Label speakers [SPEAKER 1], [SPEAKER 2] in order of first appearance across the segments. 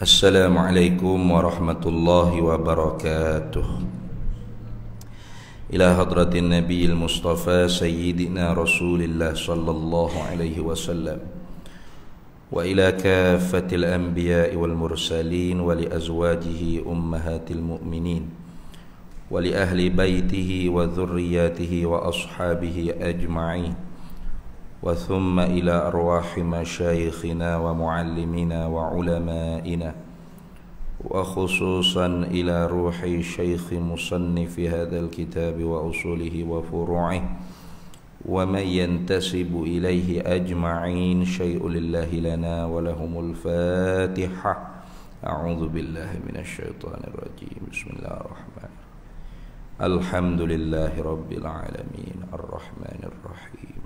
[SPEAKER 1] السلام عليكم ورحمة الله وبركاته إلى حضرة النبي المصطفى سيدنا رسول الله صلى الله عليه وسلم وإلى كافة الأنبياء والمرسلين ولأزواجه أمهات المؤمنين ولأهل بيته وذرياته وأصحابه أجمعين وثم إلى أرواح مشايخنا ومعلمينا وعلمائنا وخصوصا إلى روح شيخ مصنف هذا الكتاب وأصوله وفروعه ومن ينتسب إليه أجمعين شيء لله لنا ولهم الفاتحة أعوذ بالله من الشيطان الرجيم بسم الله الرحمن الرحيم الحمد لله رب العالمين الرحمن الرحيم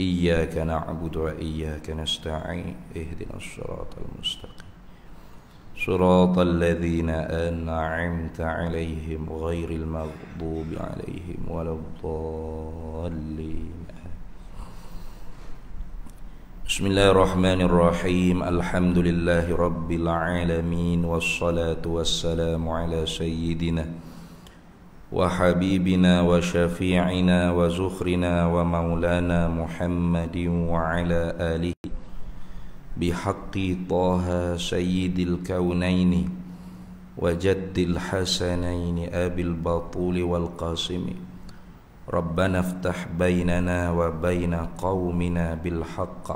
[SPEAKER 1] إياك نعبد وإياك نستعين اهدنا الصراط المستقيم صراط الذين أنعمت عليهم غير المغضوب عليهم ولا الضالين بسم الله الرحمن الرحيم الحمد لله رب العالمين والصلاة والسلام على سيدنا محمد وحبيبنا وشفيعنا وزخرنا ومولانا محمد وعلى آله بحق طه سيد الكونين وجد الحسنين أبي البطول والقاسم ربنا افتح بيننا وبين قومنا بالحق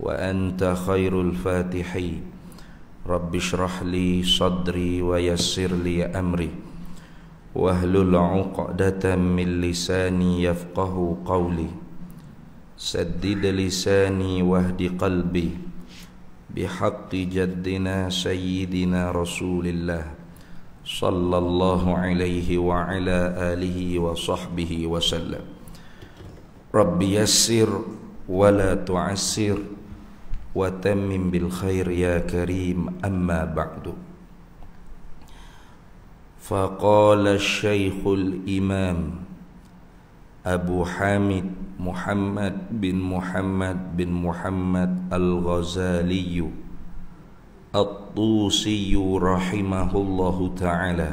[SPEAKER 1] وأنت خير الفاتحين رب اشرح لي صدري ويسر لي أمري واهلل عقدة من لساني يفقه قولي سدد لساني واهد قلبي بحق جدنا سيدنا رسول الله صلى الله عليه وعلى آله وصحبه وسلم رب يسر ولا تعسر وتمم بالخير يا كريم أما بعد فقال الشيخ الإمام أبو حامد محمد بن محمد بن محمد الغزالي الطوسي رحمه الله تعالى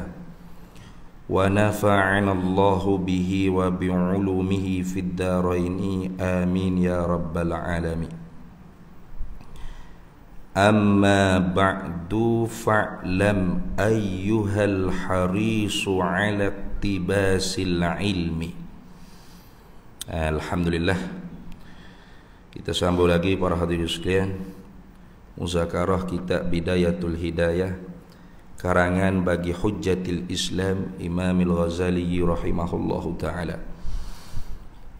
[SPEAKER 1] ونفعنا الله به وبعلومه في الدارين آمين يا رب العالمين أما بعد فاعلم أيها harisu على اقتباس ilmi. Alhamdulillah. kita sambung lagi para hadirin sekalian muzakarah kitab Bidayatul Hidayah karangan bagi Hujjatul Islam Imam Al-Ghazali rahimahullahu taala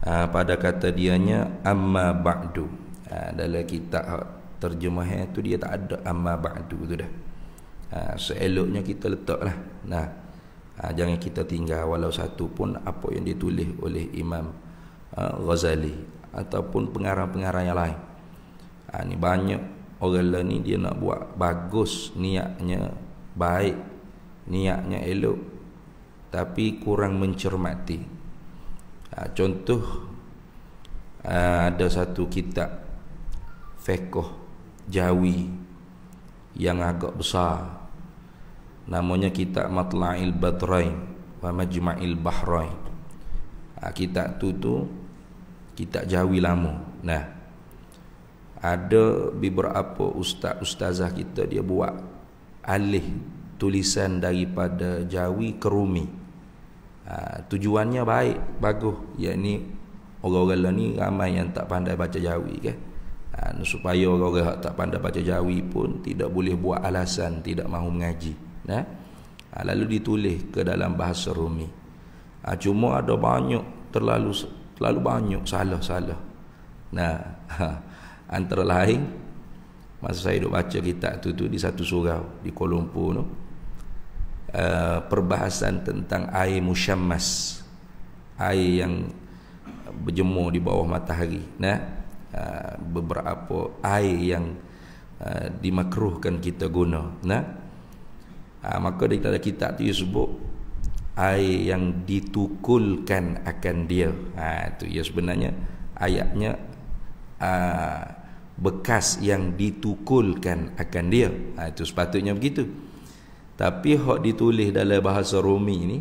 [SPEAKER 1] ah, pada kata dianya amma ba'du Adalah ah, kita terjemahan tu dia tak ada amma ba'du tu dah ha, seeloknya kita letaklah nah ha, jangan kita tinggal walau satu pun apa yang ditulis oleh imam ha, Ghazali ataupun pengarang-pengarang yang lain ha, ni banyak orang lain ni dia nak buat bagus niatnya baik niatnya elok tapi kurang mencermati ha, contoh ha, ada satu kitab fekoh Jawi yang agak besar namanya kitab Matla'il Badrain wa Majma'il Bahrain ha, kitab tu tu kitab Jawi lama nah ada beberapa ustaz-ustazah kita dia buat alih tulisan daripada Jawi ke Rumi ha, tujuannya baik bagus yakni orang-orang lah ni ramai yang tak pandai baca Jawi kan supaya orang-orang yang tak pandai baca jawi pun tidak boleh buat alasan tidak mahu mengaji ya? lalu ditulis ke dalam bahasa Rumi ha, cuma ada banyak terlalu terlalu banyak salah-salah nah ha, antara lain masa saya duk baca kitab tu tu di satu surau di Kuala Lumpur tu eh, perbahasan tentang air musyammas air yang berjemur di bawah matahari nah Ah, beberapa air yang ah, dimakruhkan kita guna nah ah, maka di dalam kitab tu disebut air yang ditukulkan akan dia ha itu ya sebenarnya ayatnya bekas yang ditukulkan akan dia ha itu sepatutnya begitu tapi hak ditulis dalam bahasa Rumi ni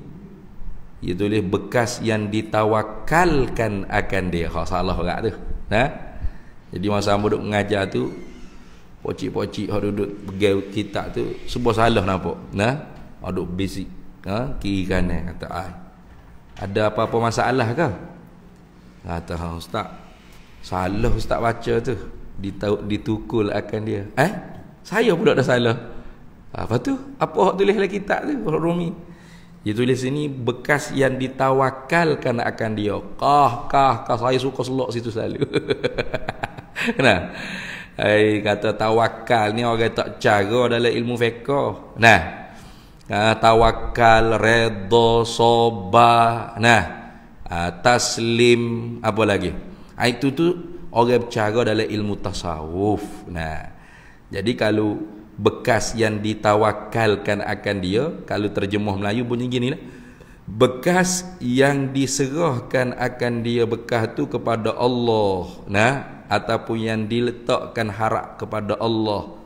[SPEAKER 1] dia tulis bekas yang ditawakalkan akan dia. Ha salah orang tu. Ha? Jadi masa hamba duduk mengajar tu Pocik-pocik yang duduk pegang kitab tu Sebuah salah nampak Nah, ha? duduk bisik ha? Kiri kanan kata ai. Ada apa-apa masalah ke? Kata lah, ha, ustaz Salah ustaz baca tu Ditau, Ditukul akan dia Eh? Saya pula dah salah Apa tu? Apa yang tulis dalam kitab tu? Orang Rumi dia tulis sini bekas yang ditawakalkan akan dia. Kah, kah, kah saya suka selok situ selalu. nah. Hai kata tawakal ni orang tak cara dalam ilmu fiqh. Nah. Ah tawakal, redha, sabar. Nah. Ah taslim apa lagi? Ah itu tu orang bercara dalam ilmu tasawuf. Nah. Jadi kalau bekas yang ditawakalkan akan dia, kalau terjemah Melayu bunyi gini lah. Bekas yang diserahkan akan dia bekas tu kepada Allah. Nah, ataupun yang diletakkan harap kepada Allah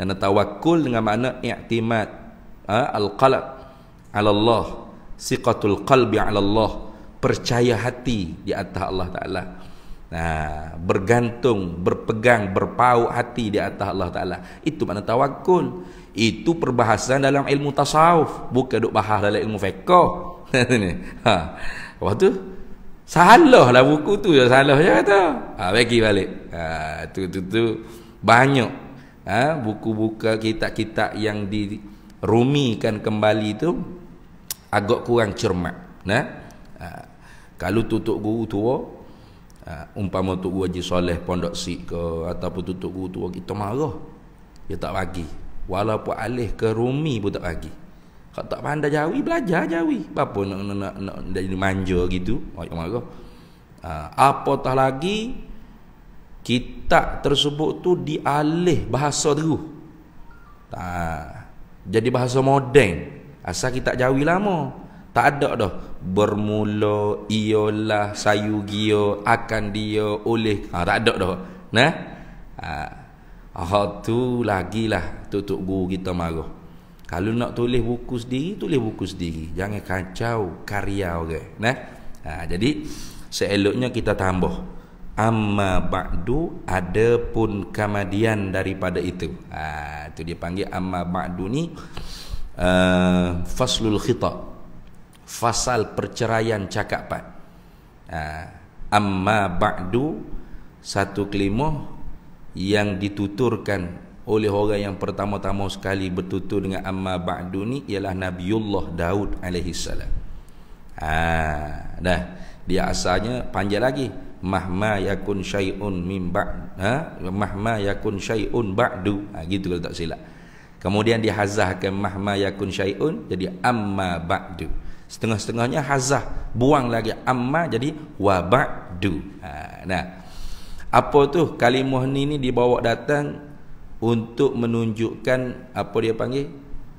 [SPEAKER 1] kerana tawakul dengan makna i'timad ha? al-qalb ala Allah siqatul qalbi ala Allah percaya hati di atas Allah Ta'ala nah ha, bergantung, berpegang, berpau hati di atas Allah Ta'ala itu makna tawakul itu perbahasan dalam ilmu tasawuf bukan duk bahas dalam ilmu fiqah ha, ha. lepas tu Salahlah buku tu je salah je kata. Ha bagi balik. Ha tu tu tu banyak ha buku-buku kitab-kitab yang dirumikan kembali tu agak kurang cermat. Nah. Ha, kalau tutup guru tua ha, umpama tutup guru Haji Soleh Pondok Sik ke ataupun tutup guru tua kita marah. Dia tak bagi. Walaupun alih ke rumi pun tak bagi. Kalau tak pandai jawi, belajar jawi. Apa nak, nak, nak, nak jadi manja gitu. Ayuh, marah. Ha, apatah lagi, kitab tersebut tu dialih bahasa dulu. Ha, jadi bahasa moden. Asal kita jawi lama. Tak ada dah. Bermula, iyalah, sayu gio, akan dia, oleh. Ha, tak ada dah. Nah, ha, Ah tu lagilah tutup guru kita marah. Kalau nak tulis buku sendiri, tulis buku sendiri. Jangan kacau karya orang. Okay? Nah. Ha, jadi seeloknya kita tambah amma ba'du adapun kemudian daripada itu. Ha, itu dia panggil amma ba'du ni uh, faslul khita. Fasal perceraian cakapan. Ha, amma ba'du satu kelimah yang dituturkan oleh orang yang pertama-tama sekali bertutur dengan amma ba'du ni ialah Nabiullah Daud alaihi salam. Ha, dah dia asalnya panjang lagi. Mahma yakun syai'un mim ba'd. Ha? Mahma yakun syai'un ba'du. Ha, gitu kalau tak silap. Kemudian dihazahkan mahma yakun syai'un jadi amma ba'du. Setengah-setengahnya hazah buang lagi amma jadi wa ba'du. Ha, nah. Apa tu kalimah ni ni dibawa datang untuk menunjukkan apa dia panggil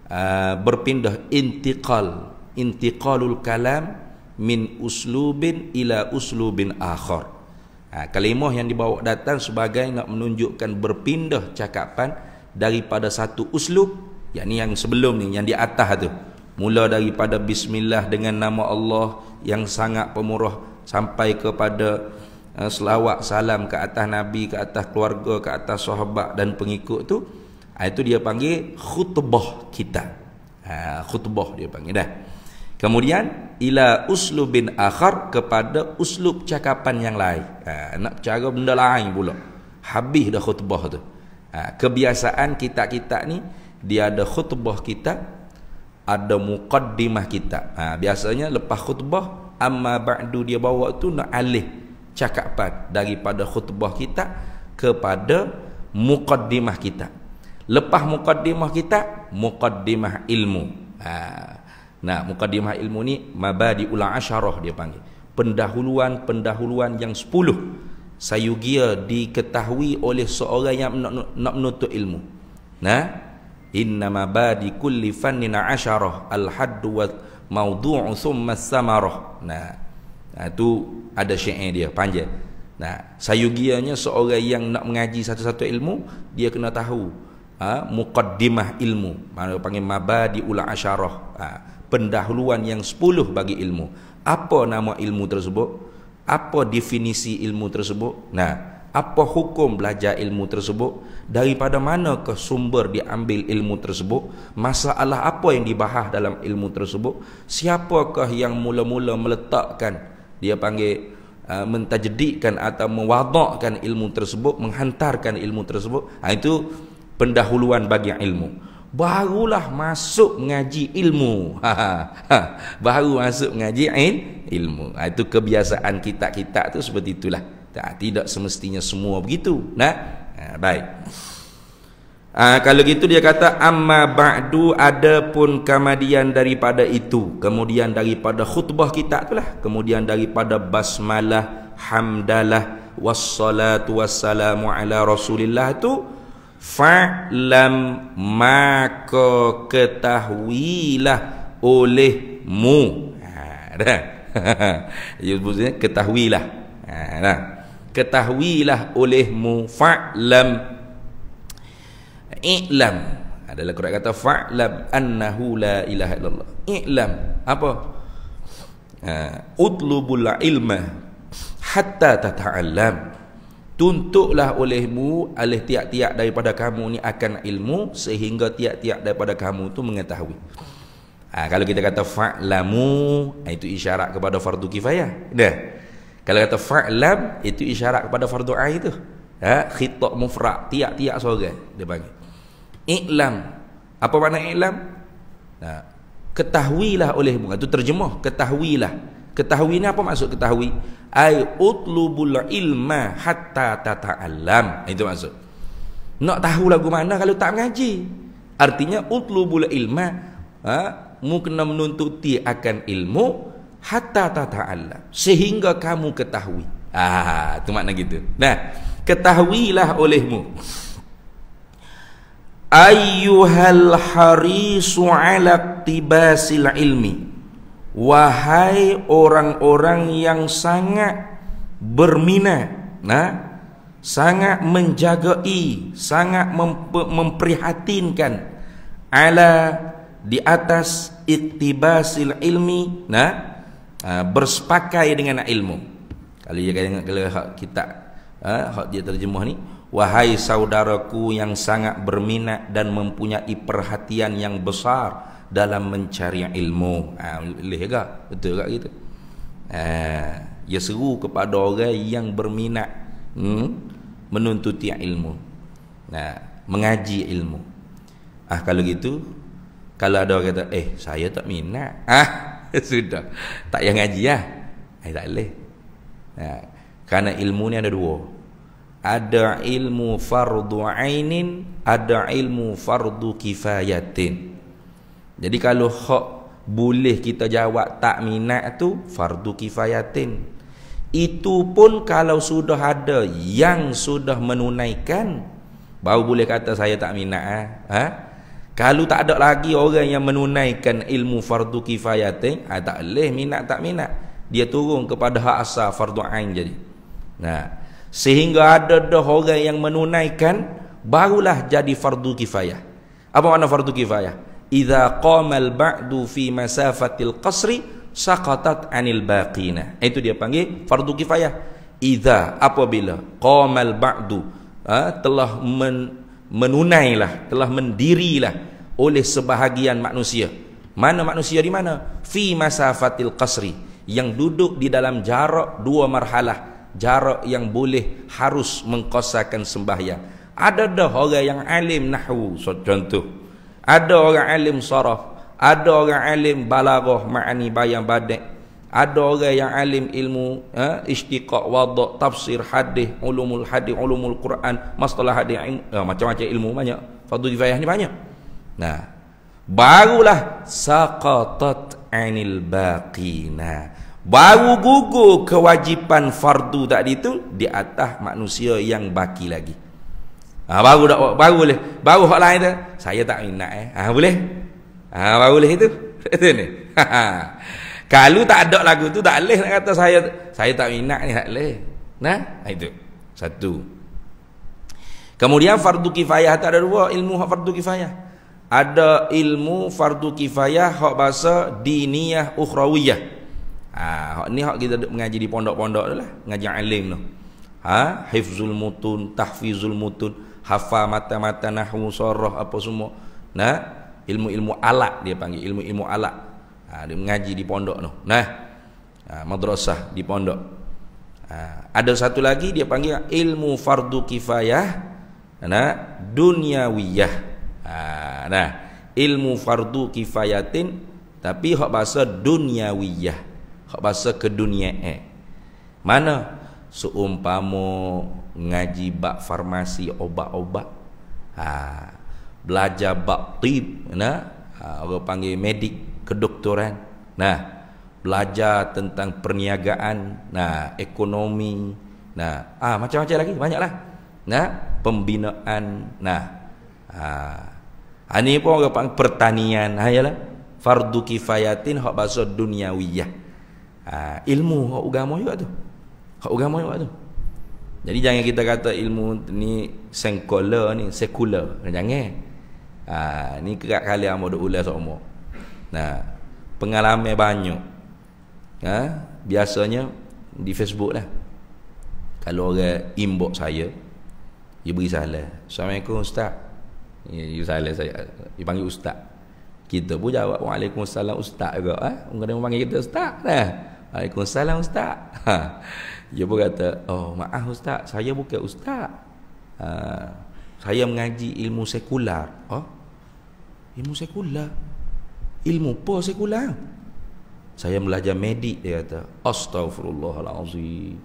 [SPEAKER 1] ah, berpindah intiqal intiqalul kalam min uslubin ila uslubin akhar ha, kalimah yang dibawa datang sebagai nak menunjukkan berpindah cakapan daripada satu uslub yakni yang sebelum ni yang di atas tu mula daripada bismillah dengan nama Allah yang sangat pemurah sampai kepada Ah, selawat salam ke atas nabi ke atas keluarga ke atas sahabat dan pengikut tu ah, itu dia panggil khutbah kita ah, khutbah dia panggil dah kemudian ila uslubin akhar kepada uslub cakapan yang lain nak cara benda lain pula habis dah khutbah tu kebiasaan kita-kita ni dia ada khutbah kita ada muqaddimah kita ha, biasanya lepas khutbah amma ba'du dia bawa tu nak alih cakapan daripada khutbah kita kepada mukaddimah kita. Lepas mukaddimah kita, mukaddimah ilmu. Ha. Nah, mukaddimah ilmu ni mabadi ul asyarah dia panggil. Pendahuluan-pendahuluan yang sepuluh sayugia diketahui oleh seorang yang nak, nak menuntut ilmu. Nah, inna mabadi kulli fannin asharah al-hadd wa maudhu'u thumma samarah. Nah, ha, tu ada syair dia panjang nah sayugianya seorang yang nak mengaji satu-satu ilmu dia kena tahu ha, muqaddimah ilmu mana ha, panggil mabadi ul asyarah ha, pendahuluan yang 10 bagi ilmu apa nama ilmu tersebut apa definisi ilmu tersebut nah apa hukum belajar ilmu tersebut daripada mana ke sumber diambil ilmu tersebut masalah apa yang dibahas dalam ilmu tersebut siapakah yang mula-mula meletakkan dia panggil uh, mentajdidkan atau mewadakkan ilmu tersebut menghantarkan ilmu tersebut ha, itu pendahuluan bagi ilmu barulah masuk mengaji ilmu ha, ha, ha. baru masuk mengaji il, ilmu ha, itu kebiasaan kita-kita tu seperti itulah tak tidak semestinya semua begitu nah ha, baik Uh, kalau gitu dia kata amma ba'du adapun kemudian daripada itu kemudian daripada khutbah kita itulah kemudian daripada basmalah hamdalah wassalatu wassalamu ala rasulillah tu fa'lam maka ah, ketahuilah olehmu ha dah ya ketahuilah ha dah ketahuilah olehmu fa'lam i'lam adalah Quran kata fa'lam annahu la ilaha illallah i'lam apa uh, utlubul ilma hatta tata'allam tuntuklah olehmu oleh tiap-tiap daripada kamu ni akan ilmu sehingga tiap-tiap daripada kamu tu mengetahui ha, kalau kita kata fa'lamu ha, itu isyarat kepada fardu kifayah dah kalau kata fa'lam itu isyarat kepada fardu ain tu ha khitab mufrad tiak tiap seorang dia panggil I'lam Apa makna i'lam? Nah, ketahuilah oleh bukan itu terjemah ketahuilah ketahui ini apa maksud ketahui ai utlubul ilma hatta tata'allam itu maksud nak tahu lagu mana kalau tak mengaji artinya utlubul ilma ha mu menuntuti akan ilmu hatta tata'allam sehingga kamu ketahui ah itu makna gitu nah ketahuilah olehmu ayyuhal harisu ala tibasil ilmi wahai orang-orang yang sangat berminat, nah sangat menjagai sangat memprihatinkan ala di atas iktibasil ilmi nah ha, bersepakai dengan ilmu kalau dia ingat kalau kita ha, hak dia terjemah ni Wahai saudaraku yang sangat berminat dan mempunyai perhatian yang besar dalam mencari ilmu. Ah ha, ke? Betul ke gitu? Ah ya seru kepada orang yang berminat hmm, menuntut ilmu. Nah, ha, mengaji ilmu. Ah kalau gitu kalau ada orang kata, "Eh, saya tak minat." Ah sudah. Tak yang ngaji ah. Ha? Ha, tak leh. Ha, kerana ilmu ni ada dua ada ilmu fardu ainin ada ilmu fardu kifayatin jadi kalau hak boleh kita jawab tak minat tu fardu kifayatin itu pun kalau sudah ada yang sudah menunaikan baru boleh kata saya tak minat ah ha? ha kalau tak ada lagi orang yang menunaikan ilmu fardu kifayatin ha, tak boleh minat tak minat dia turun kepada hak asal fardu ain jadi nah ha sehingga ada dah orang yang menunaikan barulah jadi fardu kifayah apa makna fardu kifayah idza qama al ba'du fi masafatil qasri saqatat anil baqina itu dia panggil fardu kifayah idza apabila qama al ba'du ha, telah men, menunailah telah mendirilah oleh sebahagian manusia mana manusia di mana fi masafatil qasri yang duduk di dalam jarak dua marhalah jarak yang boleh harus mengkosakan sembahyang ada dah orang yang alim nahwu so, contoh ada orang alim saraf ada orang alim balaghah ma'ani bayang badak ada orang yang alim ilmu ha, istiqaq wadak tafsir hadis ulumul hadis ulumul quran masalah hadis ya, macam-macam ilmu banyak fardu kifayah ni banyak nah barulah saqatat anil baqina nah baru gugur kewajipan fardu tadi tu di atas manusia yang baki lagi ha, baru dak baru boleh baru hak lain tu saya tak minat eh ha, boleh ha, baru boleh itu itu ni kalau tak ada lagu tu tak leh nak kata saya saya tak minat ni tak leh. nah ha, itu satu kemudian fardu kifayah tak ada dua ilmu hak fardu kifayah ada ilmu fardu kifayah hak bahasa diniyah ukhrawiyah Ha, ni hak kita duk mengaji di pondok-pondok tu lah. Mengaji alim tu. Ha, hifzul mutun, tahfizul mutun, hafa mata-mata nahwu sarah apa semua. Nah, ilmu-ilmu alat dia panggil, ilmu-ilmu alat. Ha, dia mengaji di pondok tu. Nah. Ha, madrasah di pondok. Ha, ada satu lagi dia panggil ilmu fardu kifayah. Nah, dunyawiyah. Ha, nah, ilmu fardu kifayatin tapi hak bahasa dunyawiyah hak bahasa ke dunia eh mana seumpama ngaji bak farmasi obat-obat ha belajar bak tib nah ha, orang panggil medik kedoktoran nah belajar tentang perniagaan nah ekonomi nah ah ha, macam-macam lagi banyaklah nah pembinaan nah ha, ha ini pun orang panggil pertanian ayalah ha, yalah fardu kifayatin hak bahasa duniawiyah uh, ilmu kau agama juga tu. Hak agama juga tu. Jadi jangan kita kata ilmu ni sekular ni sekular. Jangan. Ha, ni kerak kali amo duk ulas semua. Nah, pengalaman banyak. Ha, biasanya di Facebook lah. Kalau orang inbox saya, dia beri salah. Assalamualaikum ustaz. Ya, dia salah saya. Dia panggil ustaz. Kita pun jawab Waalaikumsalam ustaz juga. Ha? Orang dia panggil kita ustaz. Nah. Waalaikumsalam ustaz. Ha. Dia pun kata, "Oh, maaf ustaz, saya bukan ustaz." Ha. Saya mengaji ilmu sekular. Oh. Ilmu sekular. Ilmu apa sekular? Saya belajar medik dia kata. Astagfirullahalazim.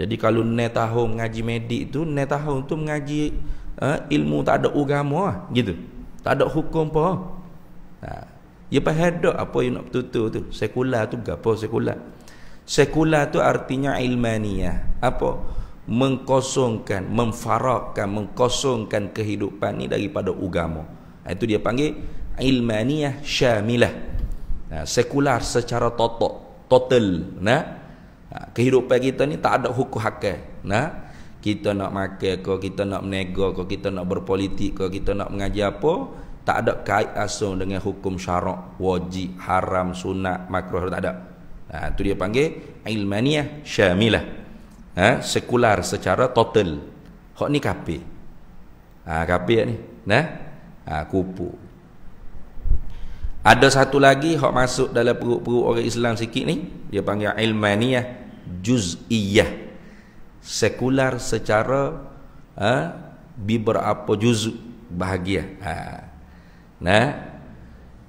[SPEAKER 1] Jadi kalau ne tahu mengaji medik tu, ne tahu tu mengaji uh, ilmu tak ada agama lah, gitu. Tak ada hukum apa. Ha. Ia dok apa yang nak betul-betul tu Sekular tu apa sekular Sekular tu artinya ilmaniyah Apa? Mengkosongkan, memfarakkan, mengkosongkan kehidupan ni daripada agama. Ha, itu dia panggil ilmaniyah syamilah nah, ha, Sekular secara total total nah? nah, ha, Kehidupan kita ni tak ada hukum hakai nah? Kita nak makan ke, kita nak menegak ke, kita nak berpolitik ke, kita nak mengajar apa tak ada kait asal dengan hukum syarak wajib haram sunat makruh tak ada ha tu dia panggil ilmaniyah syamilah ha sekular secara total hok ni kapi. ha kafir ni nah ha kupu ada satu lagi hok masuk dalam perut-perut orang Islam sikit ni dia panggil ilmaniyah juz'iyah sekular secara ha biberapa juz bahagia ha Nah,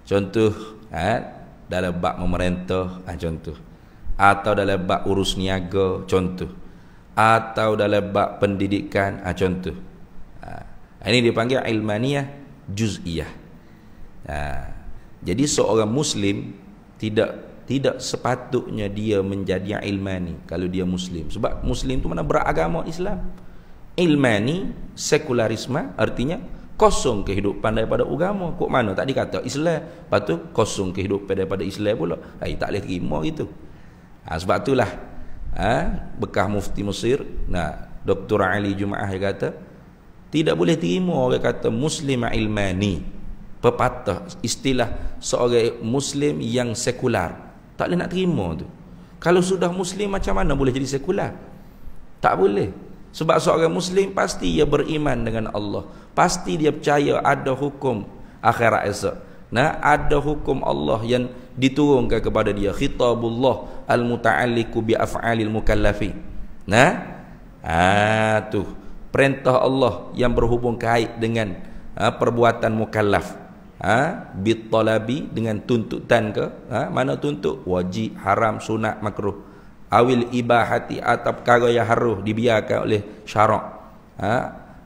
[SPEAKER 1] contoh eh, dalam bak memerintah, eh, contoh. Atau dalam bak urus niaga, contoh. Atau dalam bak pendidikan, eh, contoh. Eh, ini dipanggil ilmaniyah juziah. Eh, jadi seorang muslim tidak tidak sepatutnya dia menjadi ilmani kalau dia muslim. Sebab muslim tu mana beragama Islam. Ilmani sekularisme artinya kosong kehidupan daripada agama kok mana tak dikata Islam lepas tu kosong kehidupan daripada Islam pula ai tak boleh terima gitu ha, sebab itulah ha, bekas mufti Mesir nah doktor Ali Jumaah dia kata tidak boleh terima orang kata muslim ilmani pepatah istilah seorang muslim yang sekular tak boleh nak terima tu kalau sudah muslim macam mana boleh jadi sekular tak boleh sebab seorang Muslim pasti dia beriman dengan Allah. Pasti dia percaya ada hukum akhirat esok. Nah, ada hukum Allah yang diturunkan kepada dia. Khitabullah al-muta'alliku bi'af'alil mukallafi. Nah, ah, Perintah Allah yang berhubung kait dengan ha, perbuatan mukallaf. Ha, bitolabi dengan tuntutan ke? Ha, mana tuntut? Wajib, haram, sunat, makruh awil ibahati atau perkara yang haruh dibiarkan oleh syarak ha?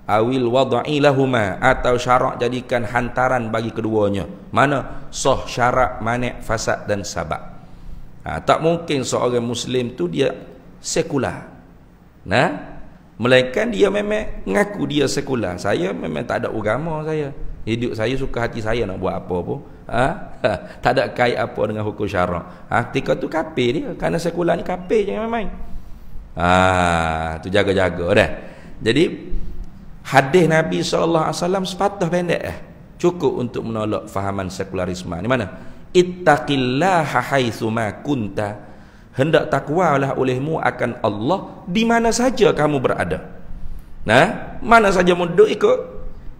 [SPEAKER 1] awil wada'i lahuma atau syarak jadikan hantaran bagi keduanya mana sah syarak manik fasad dan sabak ha? tak mungkin seorang muslim tu dia sekular nah melainkan dia memang mengaku dia sekular saya memang tak ada agama saya Hidup saya suka hati saya nak buat apa pun. Ha? ha? Tak ada kait apa dengan hukum syarak. Ha? Ketika tu kapir dia. Kerana sekular ni kapir jangan main-main. Ha, tu jaga-jaga dah. Jadi, hadis Nabi SAW sepatah pendek eh. Cukup untuk menolak fahaman sekularisme. Di mana? Ittaqillah haithuma kunta. Hendak lah olehmu akan Allah di mana saja kamu berada. Nah, mana saja mundur ikut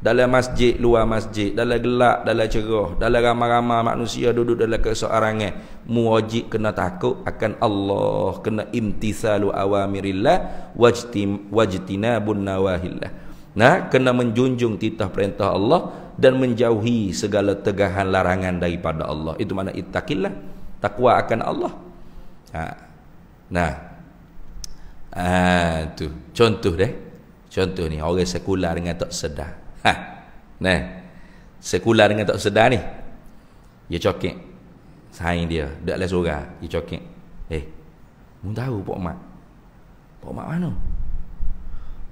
[SPEAKER 1] dalam masjid, luar masjid, dalam gelak, dalam cerah, dalam ramai-ramai manusia duduk dalam kesoarangan, muwajib kena takut akan Allah, kena imtisalu awamirillah wajtim wajtinabun nawahillah. Nah, kena menjunjung titah perintah Allah dan menjauhi segala tegahan larangan daripada Allah. Itu mana ittaqillah, takwa akan Allah. Ha. Nah. Ah, tu. Contoh deh. Contoh ni orang sekular dengan tak sedar. Ha. Nah. Sekular dengan tak sedar ni. Dia cokek. sayang dia. Dia lah seorang. Dia cokek. Eh. Mu tahu Pak Mak. Pak Mak mana?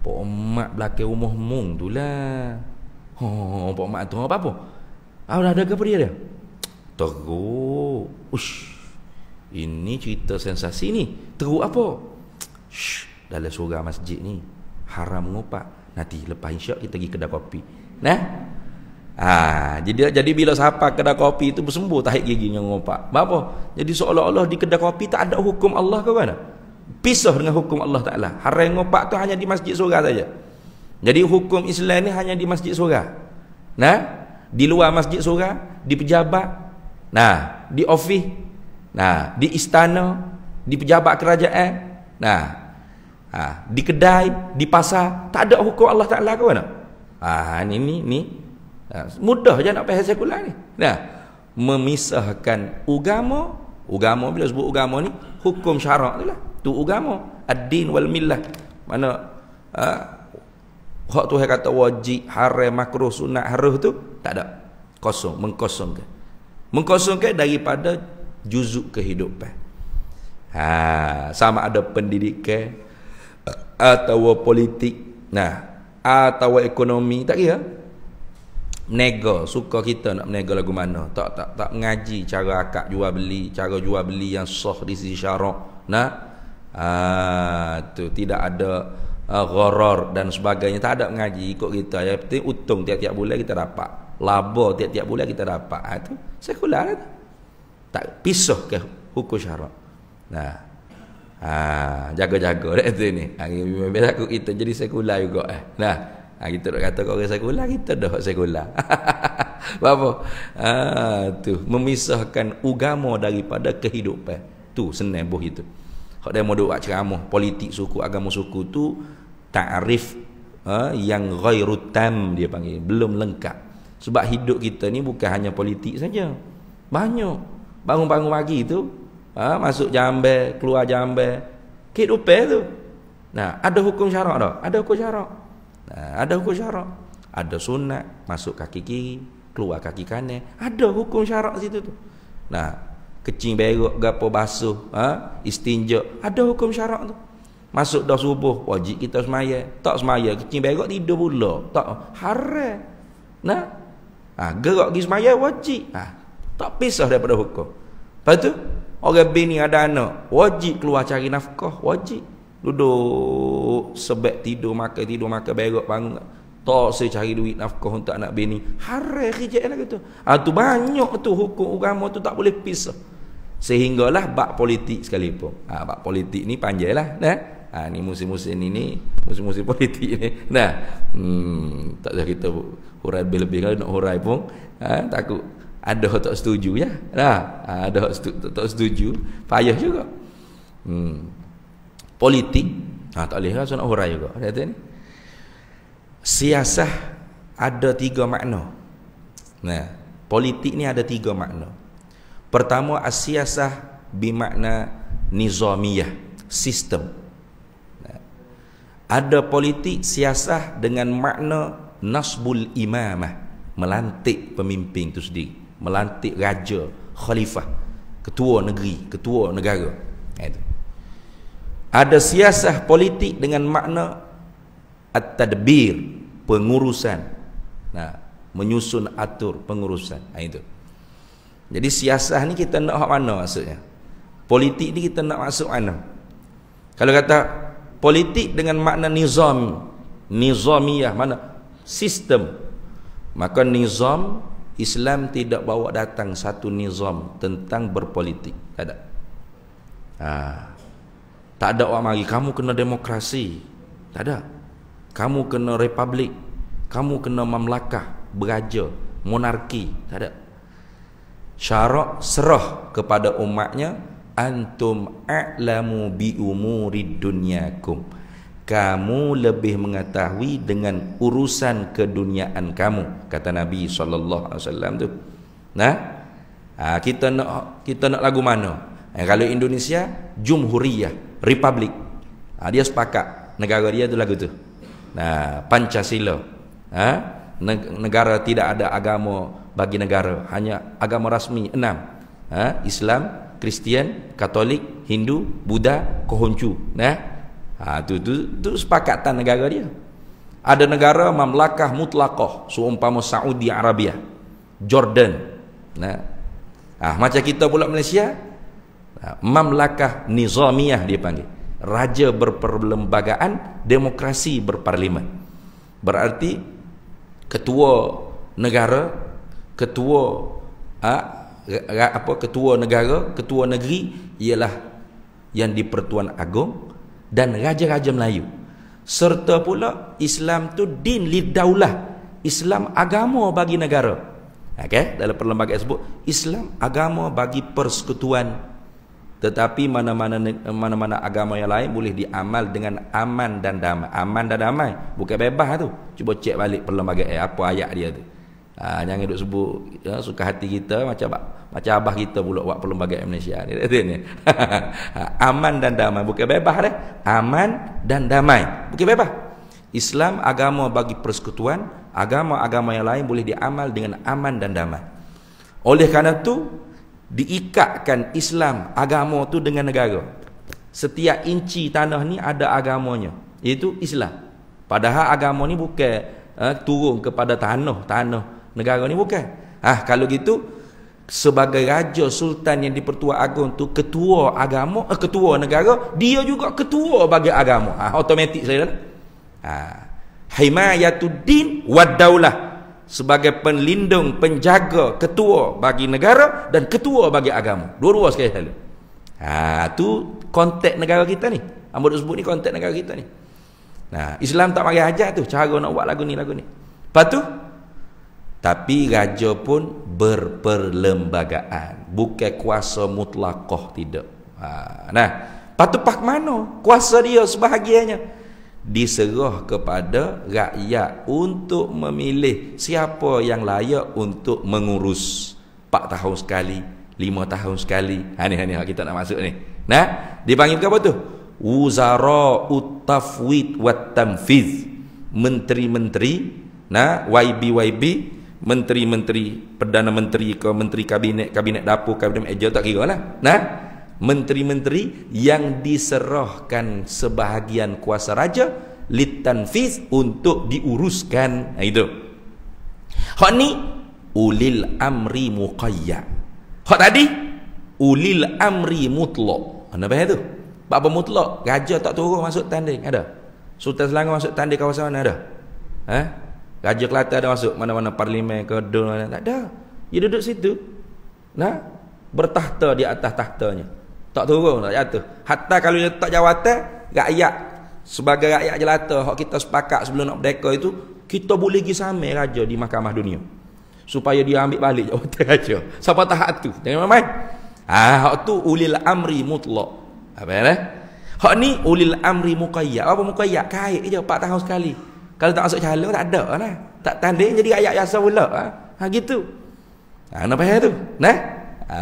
[SPEAKER 1] Pak Mak belakang rumah mu tu lah. Oh, Pak Mak tu apa-apa? Aku dah ada kepada dia. Teruk. Ush. Ini cerita sensasi ni. Teruk apa? Shhh. Dalam surah masjid ni. Haram ngopak. Nanti lepas insya kita pergi kedai kopi. Nah. Ha, jadi jadi bila siapa kedai kopi itu bersembuh tahik giginya ngopak. Apa? Jadi seolah-olah di kedai kopi tak ada hukum Allah ke mana? Pisah dengan hukum Allah Taala. Haram ngopak tu hanya di masjid surga saja. Jadi hukum Islam ni hanya di masjid surga. Nah, di luar masjid surga, di pejabat, nah, di ofis, nah, di istana, di pejabat kerajaan, nah, Ha, di kedai, di pasar, tak ada hukum Allah Taala ke mana? Ha, ni ni ni. Ha, mudah je nak pasal sekular ni. Nah, memisahkan agama, agama bila sebut agama ni, hukum syarak itulah Tu agama, lah. ad-din wal millah. Mana ha, hak tu kata wajib, haram, makruh, sunat, haruh tu tak ada. Kosong, mengkosongkan. Mengkosongkan daripada juzuk kehidupan. Ha, sama ada pendidikan, atau politik nah atau ekonomi tak kira menega suka kita nak menega lagu mana tak tak tak mengaji cara akad jual beli cara jual beli yang sah di sisi syarak nah ah tu tidak ada uh, gharar dan sebagainya tak ada mengaji ikut kita ya penting untung tiap-tiap bulan kita dapat laba tiap-tiap bulan kita dapat ha, tu sekular kan? tak pisah ke hukum syarak nah Ha, jaga-jaga dah tu ni. Ha, Biasa aku kita jadi sekular juga eh. Nah. Ha, kita nak kata kau orang sekular, kita dah sekular. Apa? Ha, tu memisahkan agama daripada kehidupan. Tu senang boh itu. Kau dia mau doa buat ceramah politik suku agama suku tu takrif ha, yang ghairu tam dia panggil belum lengkap sebab hidup kita ni bukan hanya politik saja banyak bangun-bangun pagi tu ha, masuk jambe, keluar jambe. Kit upe tu. Nah, ada hukum syarak dah. Ada hukum syarak. Nah, ada hukum syarak. Ada sunat masuk kaki kiri, keluar kaki kanan. Ada hukum syarak situ tu. Nah, kecing berok, gapo basuh, ha, istinja. Ada hukum syarak tu. Masuk dah subuh, wajib kita semaya. Tak semaya, kecing berok tidur pula. Tak, haram. Nah, ha, gerak pergi semaya wajib. Ha, tak pisah daripada hukum. Lepas tu, Orang bini ada anak, wajib keluar cari nafkah, wajib. Duduk sebek tidur makan tidur makan berak bangun. Tak saya cari duit nafkah untuk anak bini. Hari kerja lah gitu. itu. Ah banyak tu hukum agama tu tak boleh pisah. Sehinggalah bak politik sekalipun. Ah ha, bak politik ni panjanglah, nah. Ha, ah, ni musim-musim ini, ni, musim-musim politik ni. Nah, hmm, tak ada kita hurai lebih-lebih kalau nak hurai pun, ha, takut ada yang tak setuju ya. Dah, ah, ada yang tak, tak setuju, payah juga. Hmm. Politik, ha, tak boleh lah, so nak hurai juga. Dia ni. Siasah ada tiga makna. Nah, politik ni ada tiga makna. Pertama, asiasah bermakna nizamiyah, sistem. Ada politik siasah dengan makna nasbul imamah, melantik pemimpin itu sendiri melantik raja khalifah ketua negeri ketua negara itu ada siasah politik dengan makna at-tadbir pengurusan nah menyusun atur pengurusan itu jadi siasah ni kita nak hak mana maksudnya politik ni kita nak masuk mana kalau kata politik dengan makna nizam nizamiyah mana sistem maka nizam Islam tidak bawa datang satu nizam tentang berpolitik. Tak ada. Ha. Tak ada orang mari kamu kena demokrasi. Tak ada. Kamu kena republik. Kamu kena mamlakah, beraja, monarki. Tak ada. Syarak serah kepada umatnya antum a'lamu bi umuri dunyakum kamu lebih mengetahui dengan urusan keduniaan kamu kata Nabi sallallahu alaihi wasallam tu nah ha, kita nak kita nak lagu mana eh, kalau Indonesia jumhuriyah republik ha, dia sepakat negara dia tu lagu tu nah pancasila ha? negara tidak ada agama bagi negara hanya agama rasmi enam ha? Islam Kristian Katolik Hindu Buddha Kohonchu nah ha, tu, tu, tu sepakatan negara dia ada negara mamlakah mutlaqah seumpama Saudi Arabia Jordan nah ha, macam kita pula Malaysia ha, mamlakah nizamiah dia panggil raja berperlembagaan demokrasi berparlimen berarti ketua negara ketua ha, apa ketua negara ketua negeri ialah yang di Pertuan Agong dan raja-raja Melayu. Serta pula Islam tu din daulah. Islam agama bagi negara. Okey, dalam perlembagaan sebut Islam agama bagi persekutuan tetapi mana-mana mana-mana agama yang lain boleh diamal dengan aman dan damai. Aman dan damai, bukan bebas lah tu. Cuba cek balik perlembagaan eh, apa ayat dia tu. Ha, ah, jangan duk sebut ya, suka hati kita macam macam abah kita pula buat perlembagaan Malaysia ni. Dia, ha, aman dan damai bukan bebas dah. Aman dan damai bukan bebas. Islam agama bagi persekutuan, agama-agama yang lain boleh diamal dengan aman dan damai. Oleh kerana tu diikatkan Islam agama tu dengan negara. Setiap inci tanah ni ada agamanya, iaitu Islam. Padahal agama ni bukan eh, turun kepada tanah, tanah negara ni bukan ah ha, kalau gitu sebagai raja sultan yang dipertua agung tu ketua agama eh, ketua negara dia juga ketua bagi agama ah ha, otomatik saya ha, himayatuddin wad sebagai pelindung penjaga ketua bagi negara dan ketua bagi agama dua-dua sekali ha, tu konteks negara kita ni ambo duk sebut ni konteks negara kita ni nah Islam tak mari ajar tu cara nak buat lagu ni lagu ni lepas tu tapi raja pun berperlembagaan. Bukan kuasa mutlakoh tidak. Ha, nah, patut pak mana kuasa dia sebahagiannya? Diserah kepada rakyat untuk memilih siapa yang layak untuk mengurus. 4 tahun sekali, lima tahun sekali. Ha, ni, ha, ni, ha, kita nak masuk ni. Nah, dipanggil apa tu? Wuzara utafwid wat tamfiz. Menteri-menteri. Nah, YB-YB menteri-menteri, perdana menteri ke menteri kabinet, kabinet dapur, kabinet meja tak kira lah. Nah, menteri-menteri yang diserahkan sebahagian kuasa raja litanfiz untuk diuruskan. Nah, itu. Hak ni ulil amri muqayyad. Hak tadi ulil amri mutlak. Mana bahaya tu? Apa mutlak? Raja tak turun masuk tanding. Ada. Sultan Selangor masuk tanding kawasan mana? Ada. Ha? Eh? Raja Kelantan ada masuk mana-mana parlimen ke dun, tak ada. Dia duduk situ. Nah, bertahta di atas tahtanya. Tak turun, tak jatuh. Hatta kalau dia tak jawatan, rakyat sebagai rakyat jelata hak kita sepakat sebelum nak merdeka itu, kita boleh pergi sama raja di mahkamah dunia. Supaya dia ambil balik jawatan raja. Siapa tahap tu? Jangan main-main. Ah, hak tu ulil amri mutlak. Apa ya? Hak ni ulil amri muqayyad. Apa muqayyad? Kait je 4 tahun sekali. Kalau tak masuk cahala tak ada lah. Tak tanding jadi ayat yasa pula. Ha, ha gitu. Ha nak payah tu. Nah. Ha.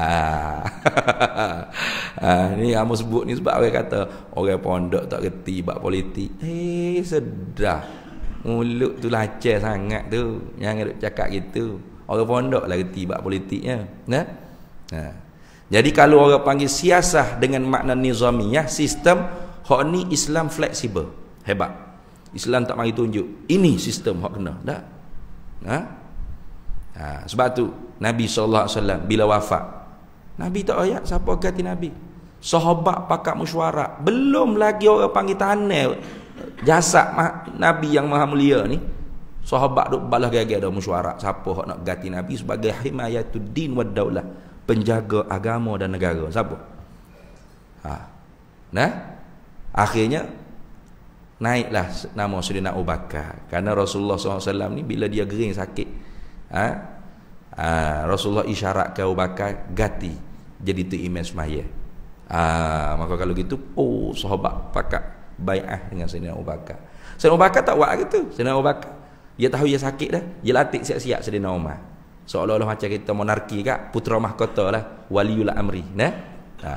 [SPEAKER 1] ha ni amo sebut ni sebab orang kata orang pondok tak reti bab politik. Eh sedah. Mulut tu lancar sangat tu. Jangan duk cakap gitu. Orang pondok lah reti bab politiknya. Nah. Ha. Jadi kalau orang panggil siasah dengan makna nizamiyah, sistem, hok ni Islam fleksibel. Hebat. Islam tak mari tunjuk ini sistem hak kena tak ha? ha sebab tu Nabi SAW bila wafat Nabi tak ayat siapa kati Nabi sahabat pakat musyawarah, belum lagi orang panggil tanah jasad Nabi yang maha mulia ni sahabat duk balas gaya-gaya dah musyawarah, siapa hak nak ganti Nabi sebagai himayatuddin wa daulah penjaga agama dan negara siapa ha nah akhirnya naiklah nama Sayyidina Abu Bakar kerana Rasulullah SAW ni bila dia gering sakit ha? ha Rasulullah isyarat ke Abu Bakar ganti jadi tu imam semaya ha, maka kalau gitu oh sahabat pakat bai'ah dengan Sayyidina Abu Bakar Sayyidina Abu Bakar tak buat gitu Sayyidina Abu Bakar dia tahu dia sakit dah dia latih siap-siap Sayyidina Umar seolah-olah macam kita monarki kak putra mahkota lah waliul amri nah ha.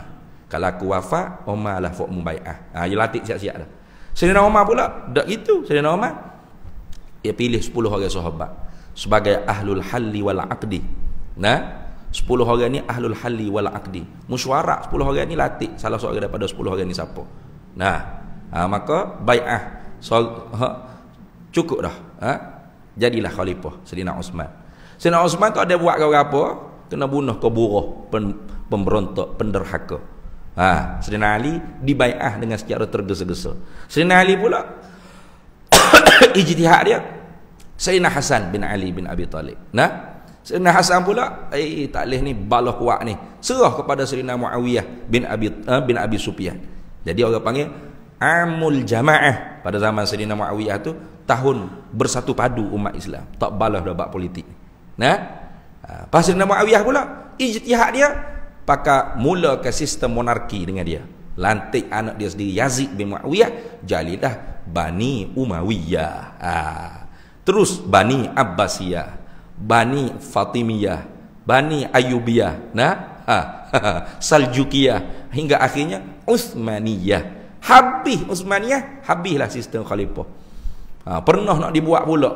[SPEAKER 1] kalau aku wafat Umar lah fokmu bai'ah ha, dia latih siap-siap dah Sayyidina Umar pula tak gitu Sayyidina Umar dia pilih 10 orang sahabat sebagai ahlul halli wal aqdi nah 10 orang ni ahlul halli wal aqdi musyawarah 10 orang ni latih salah seorang daripada 10 orang ni siapa nah ha, maka bai'ah so, ha, cukup dah ha? jadilah khalifah Sayyidina Uthman Sayyidina Uthman tu ada buat kau apa kena bunuh kau buruh pemberontak penderhaka Ha, Sayyidina Ali dibai'ah dengan secara tergesa-gesa. Sayyidina Ali pula ijtihad dia Sayyidina Hasan bin Ali bin Abi Talib. Nah, Sayyidina Hasan pula eh tak leh ni balah kuat ni. Serah kepada Sayyidina Muawiyah bin Abi eh, bin Abi Sufyan. Jadi orang panggil amul jamaah pada zaman Sayyidina Muawiyah tu tahun bersatu padu umat Islam. Tak balah dah bab politik. Nah. Ha, pas Sayyidina Muawiyah pula ijtihad dia Paka mulakan sistem monarki dengan dia. Lantik anak dia sendiri Yazid bin Muawiyah jalilah Bani Umayyah. Ha. Terus Bani Abbasiyah, Bani Fatimiyah, Bani Ayyubiyah, nah, ha. Saljukiyah hingga akhirnya Utsmaniyah. Habis Utsmaniyah, habislah sistem khalifah. Ha. pernah nak dibuat pula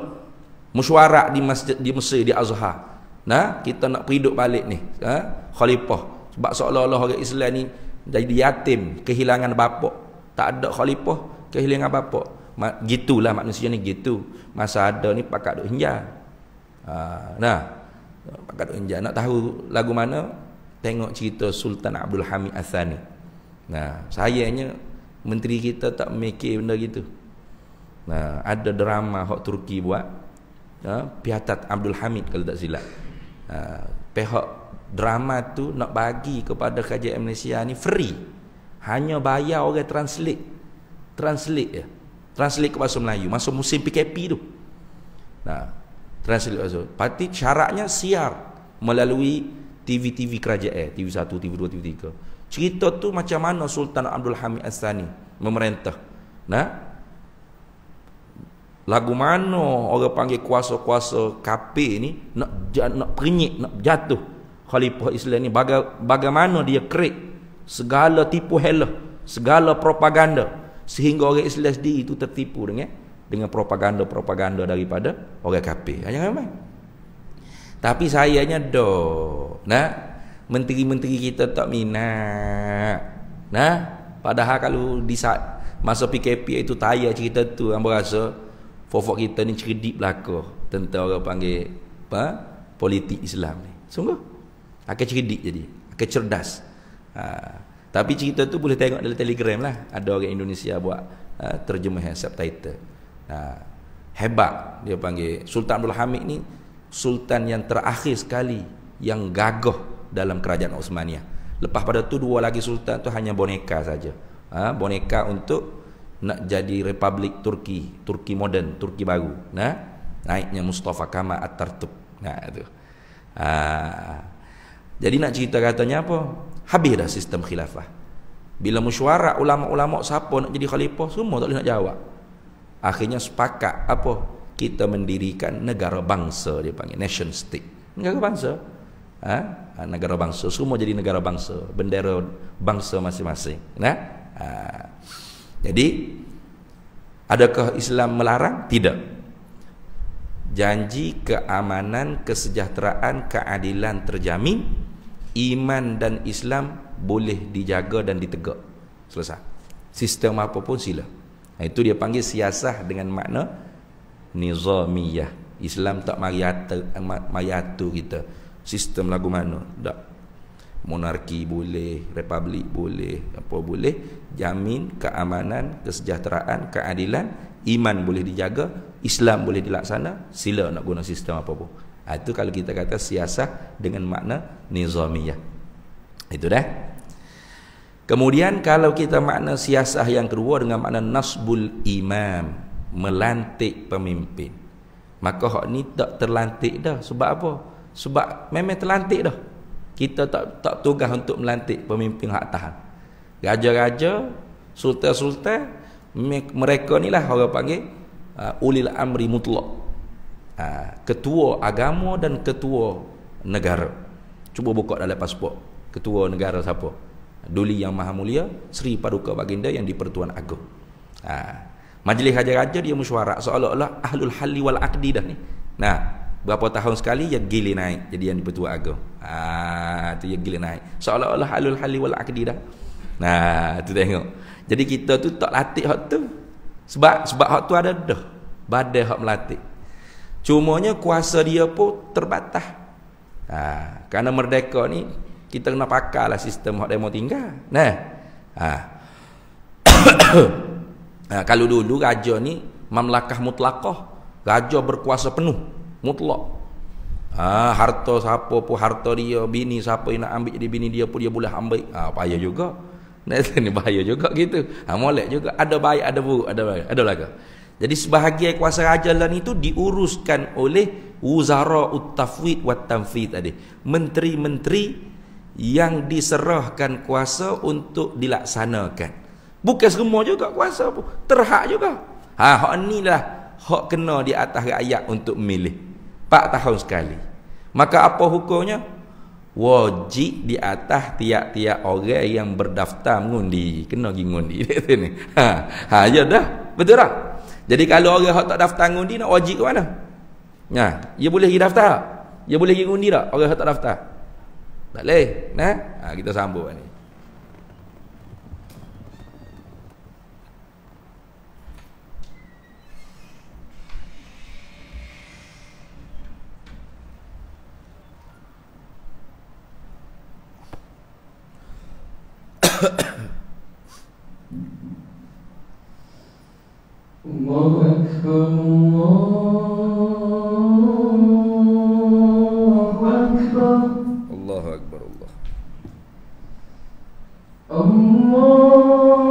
[SPEAKER 1] mesyuarat di masjid di Mesir di Azhar. Nah, kita nak hidup balik ni, ha. khalifah sebab seolah-olah orang Islam ni jadi yatim, kehilangan bapak. Tak ada khalifah, kehilangan bapak. Ma gitulah manusia ni gitu. Masa ada ni pakak duk hinja. Ha, nah. Pakak duk hinja nak tahu lagu mana? Tengok cerita Sultan Abdul Hamid Asani. Nah, sayangnya menteri kita tak mikir benda gitu. Nah, ada drama hak Turki buat. Ha, Piatat Abdul Hamid kalau tak silap. Ha, pihak drama tu nak bagi kepada kerajaan Malaysia ni free hanya bayar orang translate translate ya translate ke bahasa Melayu masa musim PKP tu nah translate bahasa pasti syaratnya siar melalui TV-TV kerajaan eh, TV1, TV2, TV3 cerita tu macam mana Sultan Abdul Hamid Astani memerintah nah lagu mana orang panggil kuasa-kuasa kapir ni nak, nak pernyik, nak jatuh Khalifah Islam ni baga bagaimana dia kerik segala tipu helah, segala propaganda sehingga orang Islam di itu tertipu dengan dengan propaganda-propaganda daripada orang kafir. Hanya ah, ramai. Tapi sayangnya doh, nah menteri-menteri kita tak minat. Nah, padahal kalau di saat masa PKP itu tayar cerita tu yang berasa fofok kita ni cerdik belaka tentang orang panggil apa? politik Islam ni. Sungguh. Akan cerdik jadi. Akan cerdas. Ha. Tapi cerita tu boleh tengok dalam telegram lah. Ada orang Indonesia buat uh, ha, terjemahan subtitle. Ha. Hebat dia panggil. Sultan Abdul Hamid ni sultan yang terakhir sekali yang gagah dalam kerajaan Osmania. Lepas pada tu dua lagi sultan tu hanya boneka saja. Ha, boneka untuk nak jadi Republik Turki, Turki moden, Turki baru. Nah, naiknya Mustafa Kemal At-Tartuq. Nah itu. Ah, jadi nak cerita katanya apa? Habis dah sistem khilafah. Bila musyawarah ulama-ulama siapa nak jadi khalifah semua tak boleh nak jawab. Akhirnya sepakat apa? Kita mendirikan negara bangsa dia panggil nation state. Negara bangsa. Ha? ha negara bangsa semua jadi negara bangsa, bendera bangsa masing-masing. Nah. Ha? Jadi adakah Islam melarang? Tidak. Janji keamanan, kesejahteraan, keadilan terjamin iman dan Islam boleh dijaga dan ditegak. Selesai. Sistem apa pun sila. Nah, ha, itu dia panggil siasah dengan makna nizamiyah. Islam tak mari atur, mari atur kita. Sistem lagu mana? Tak. Monarki boleh, republik boleh, apa boleh. Jamin keamanan, kesejahteraan, keadilan. Iman boleh dijaga, Islam boleh dilaksana. Sila nak guna sistem apa pun. Ha, itu kalau kita kata siasah dengan makna nizamiyah. Itu dah. Kemudian kalau kita makna siasah yang kedua dengan makna nasbul imam, melantik pemimpin. Maka hak ni tak terlantik dah. Sebab apa? Sebab memang terlantik dah. Kita tak tak tugas untuk melantik pemimpin hak tahan. Raja-raja, sultan-sultan, mereka ni lah orang panggil uh, ulil amri mutlak. Ah, ketua agama dan ketua negara. Cuba buka dalam pasport. Ketua negara siapa? Duli Yang Maha Mulia Sri Paduka Baginda yang Dipertuan pertuan ah, Majlis Raja-Raja dia mesyuarat seolah-olah Ahlul Halli wal Aqdi dah ni. Nah, berapa tahun sekali ya gili naik jadi yang di-Pertuan Ah tu ya gili naik. Seolah-olah Ahlul Halli wal Aqdi dah. Nah, tu tengok. Jadi kita tu tak latih hak tu. Sebab sebab hak tu ada dah. Badai hak melatih. Cumanya kuasa dia pun terbatas. Ha, kerana merdeka ni, kita kena lah sistem hak dia mau tinggal. Nah, ha. ha, kalau dulu raja ni, mamlakah mutlakah. Raja berkuasa penuh, mutlak. Ha, harta siapa pun harta dia, bini siapa yang nak ambil jadi bini dia pun dia boleh ambil. Ha, payah juga. Nah, ini bahaya juga gitu. Ha, molek juga. Ada baik, ada buruk, ada baik. Ada lah jadi sebahagian kuasa raja lah ni tu diuruskan oleh Wuzara Uttafwid wa Tanfid tadi. Menteri-menteri yang diserahkan kuasa untuk dilaksanakan. Bukan semua juga kuasa pun. Terhak juga. Ha, hak ni lah. Hak kena di atas rakyat untuk memilih. 4 tahun sekali. Maka apa hukumnya? Wajib di atas tiap-tiap orang yang berdaftar mengundi. Kena pergi mengundi. ha, ha, ya dah. Betul tak? Jadi kalau orang hak tak daftar undi nak wajib ke mana? Nah, ya, dia boleh pergi daftar. Dia boleh pergi undi tak orang hak tak daftar? Tak boleh. Nah, ha, kita sambung ni.
[SPEAKER 2] Ha ha. الله أكبر الله أكبر الله الله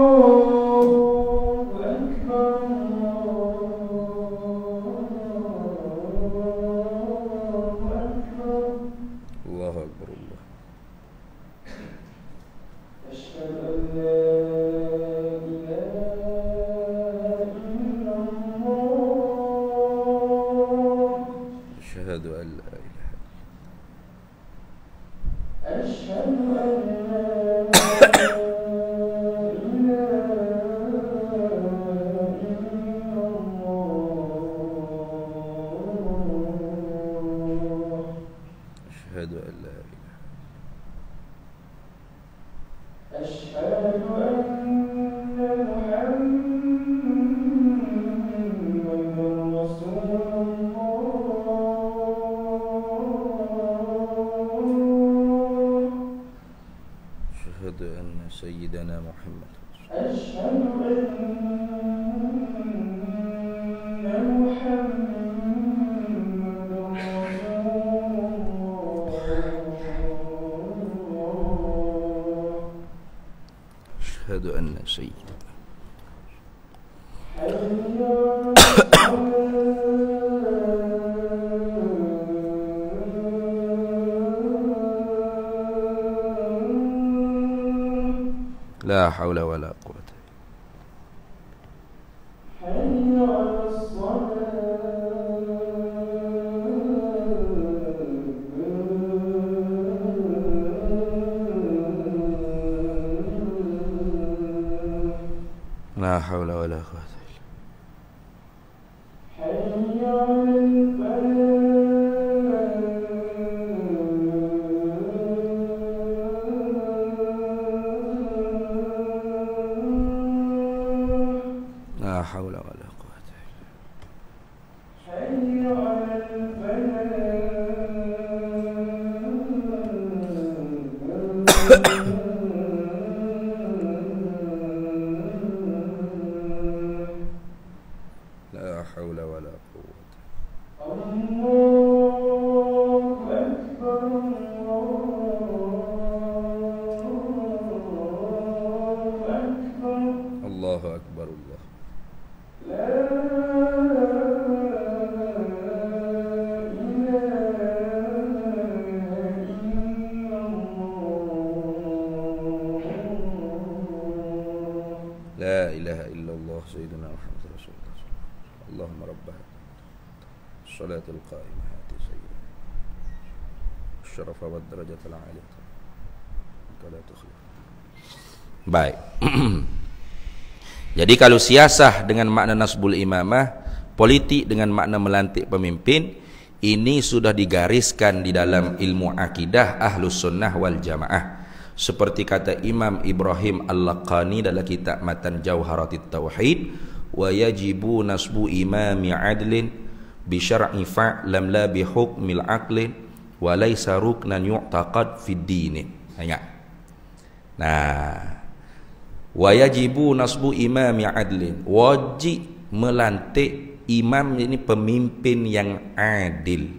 [SPEAKER 1] أشهد أن سيد لا حول ولا Jadi kalau siasah dengan makna nasbul imamah, politik dengan makna melantik pemimpin, ini sudah digariskan di dalam ilmu akidah ahlu sunnah wal jamaah. Seperti kata Imam Ibrahim Al-Laqani dalam kitab Matan Jauharatit Tauhid, wa yajibu nasbu imami adlin bi syar'i fa'lam la bi hukmil aqlin wa laysa ruknan yu'taqad fid din. Ingat. Nah, wajibu nasbu imam yang adlin wajib melantik imam ini pemimpin yang adil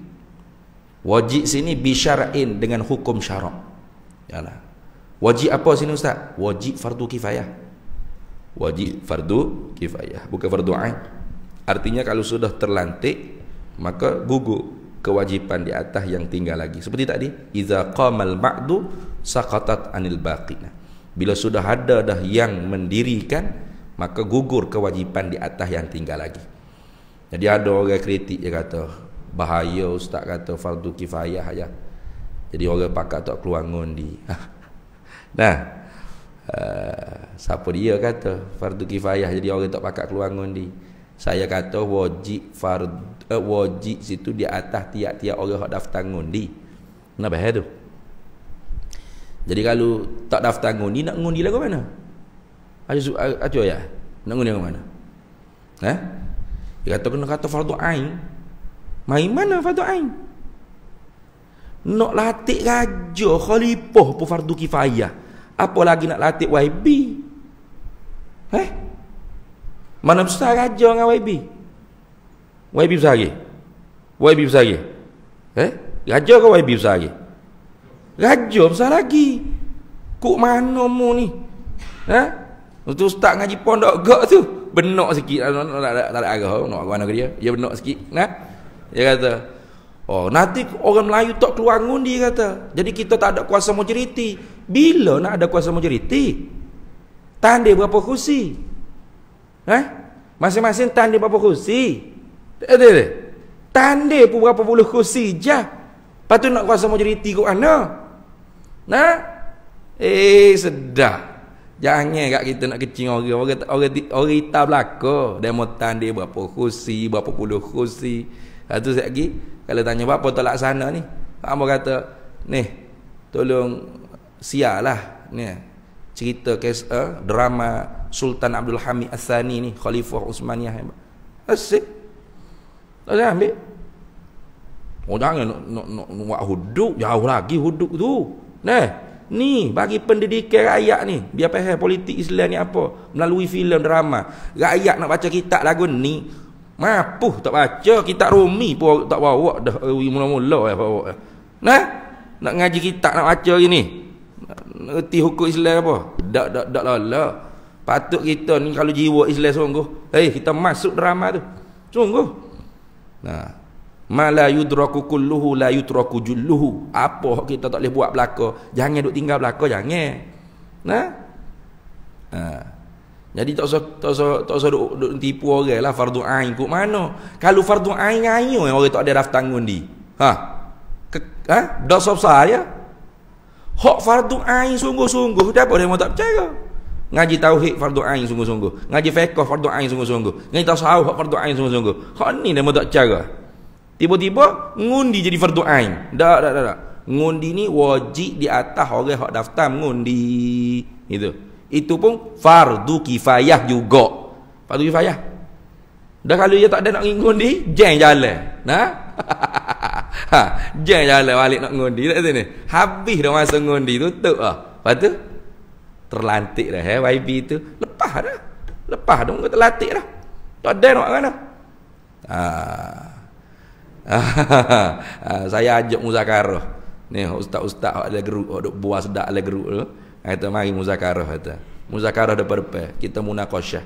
[SPEAKER 1] wajib sini bisyara'in dengan hukum syarak yalah wajib apa sini ustaz wajib fardu kifayah wajib fardu kifayah bukan fardu ain artinya kalau sudah terlantik maka gugur kewajipan di atas yang tinggal lagi seperti tadi iza qamal ma'du saqatat anil baqina bila sudah ada dah yang mendirikan Maka gugur kewajipan di atas yang tinggal lagi Jadi ada orang kritik dia kata Bahaya ustaz kata fardu kifayah ya. Jadi orang pakat tak keluar ngundi Nah uh, Siapa dia kata fardu kifayah Jadi orang tak pakat keluar ngundi Saya kata wajib fardu uh, eh, Wajib situ di atas tiap-tiap orang yang daftar ngundi Kenapa itu? Eh, ya, jadi kalau tak daftar ngundi, nak ngundi lah ke mana? Ada ada ya. Nak ngundi ke mana? Ha? Eh? Dia kata kena kata fardu ain. Mai mana fardu ain? Nak latih raja khalifah pun fardu kifayah. Apa lagi nak latih YB? Eh? Mana besar raja dengan YB? YB besar lagi? YB besar lagi? Eh? Raja ke YB besar lagi? Raja besar lagi. Kok mana mu ni? Ha? Tu ustaz ngaji pondok gak tu. Benok sikit. Tak ada tak ada nak aku anak dia. Dia benok sikit. Nah. Ha? Dia kata, "Oh, nanti orang Melayu tak keluar ngundi kata. Jadi kita tak ada kuasa majoriti. Bila nak ada kuasa majoriti? Tandai berapa kursi? Ha? Masing-masing tandai berapa kursi? Tak ada dia. Tandai pun berapa puluh kursi je. Lepas tu nak kuasa majoriti kat mana? Nah. Eh sedah, Jangan kat kita nak kecing orang. Orang orang, orang, orang hitam belaka. Dia mau tandai berapa kursi, berapa puluh kursi. Satu saya lagi, kalau tanya berapa tolak sana ni. Kamu kata, ni, tolong sialah. Ni, cerita kes, uh, drama Sultan Abdul Hamid Asani ni, Khalifah Uthmaniyah. Asyik. Tak boleh ambil. Oh jangan nak, nak, nak, nak, nak, nak, nak, nak, nak, Nah, ni bagi pendidikan rakyat ni, biar faham politik Islam ni apa melalui filem drama. Rakyat nak baca kitab lagu ni, mampu tak baca kitab Rumi pun tak bawa dah eh, mula-mula ya bawa. Eh. Nah, nak ngaji kitab nak baca gini. Ngerti hukum Islam apa? Dak dak dak lalah. Patut kita ni kalau jiwa Islam sungguh, eh hey, kita masuk drama tu. Sungguh. Nah, Mala yudraku kulluhu la yutraku julluhu. Apa kita tak boleh buat belaka? Jangan duk tinggal belaka, jangan. Nah. Ha. Jadi tak usah tak usah tak usah duk, duk tipu oranglah fardu ain ku mana? Kalau fardu ain ayo orang tak ada daftar tanggung di. Ha. Ke, ha? Dah sah ya. Hak fardu ain sungguh-sungguh dah boleh mau tak percaya. Ngaji tauhid fardu ain sungguh-sungguh. Ngaji fiqh fardu ain sungguh-sungguh. Ngaji tasawuf fardu ain sungguh-sungguh. Hak ni dah mau tak percaya tiba-tiba ngundi jadi fardu ain dak dak dak ngundi ni wajib di atas orang hak daftar mengundi gitu itu pun fardu kifayah juga fardu kifayah dah kalau dia tak ada nak ngundi jeng jalan nah ha? ha jeng jalan balik nak ngundi tak sini habis dah masa ngundi tutup ah lepas tu terlantik dah eh YB tu lepas dah lepas dah kata latik dah tak ada nak mana ah Ah, saya ajak muzakarah. Ni ustaz-ustaz hok ada grup hok buas dak ada grup tu. Ah, kata mari muzakarah kata. Muzakarah de perpe, kita munakasyah.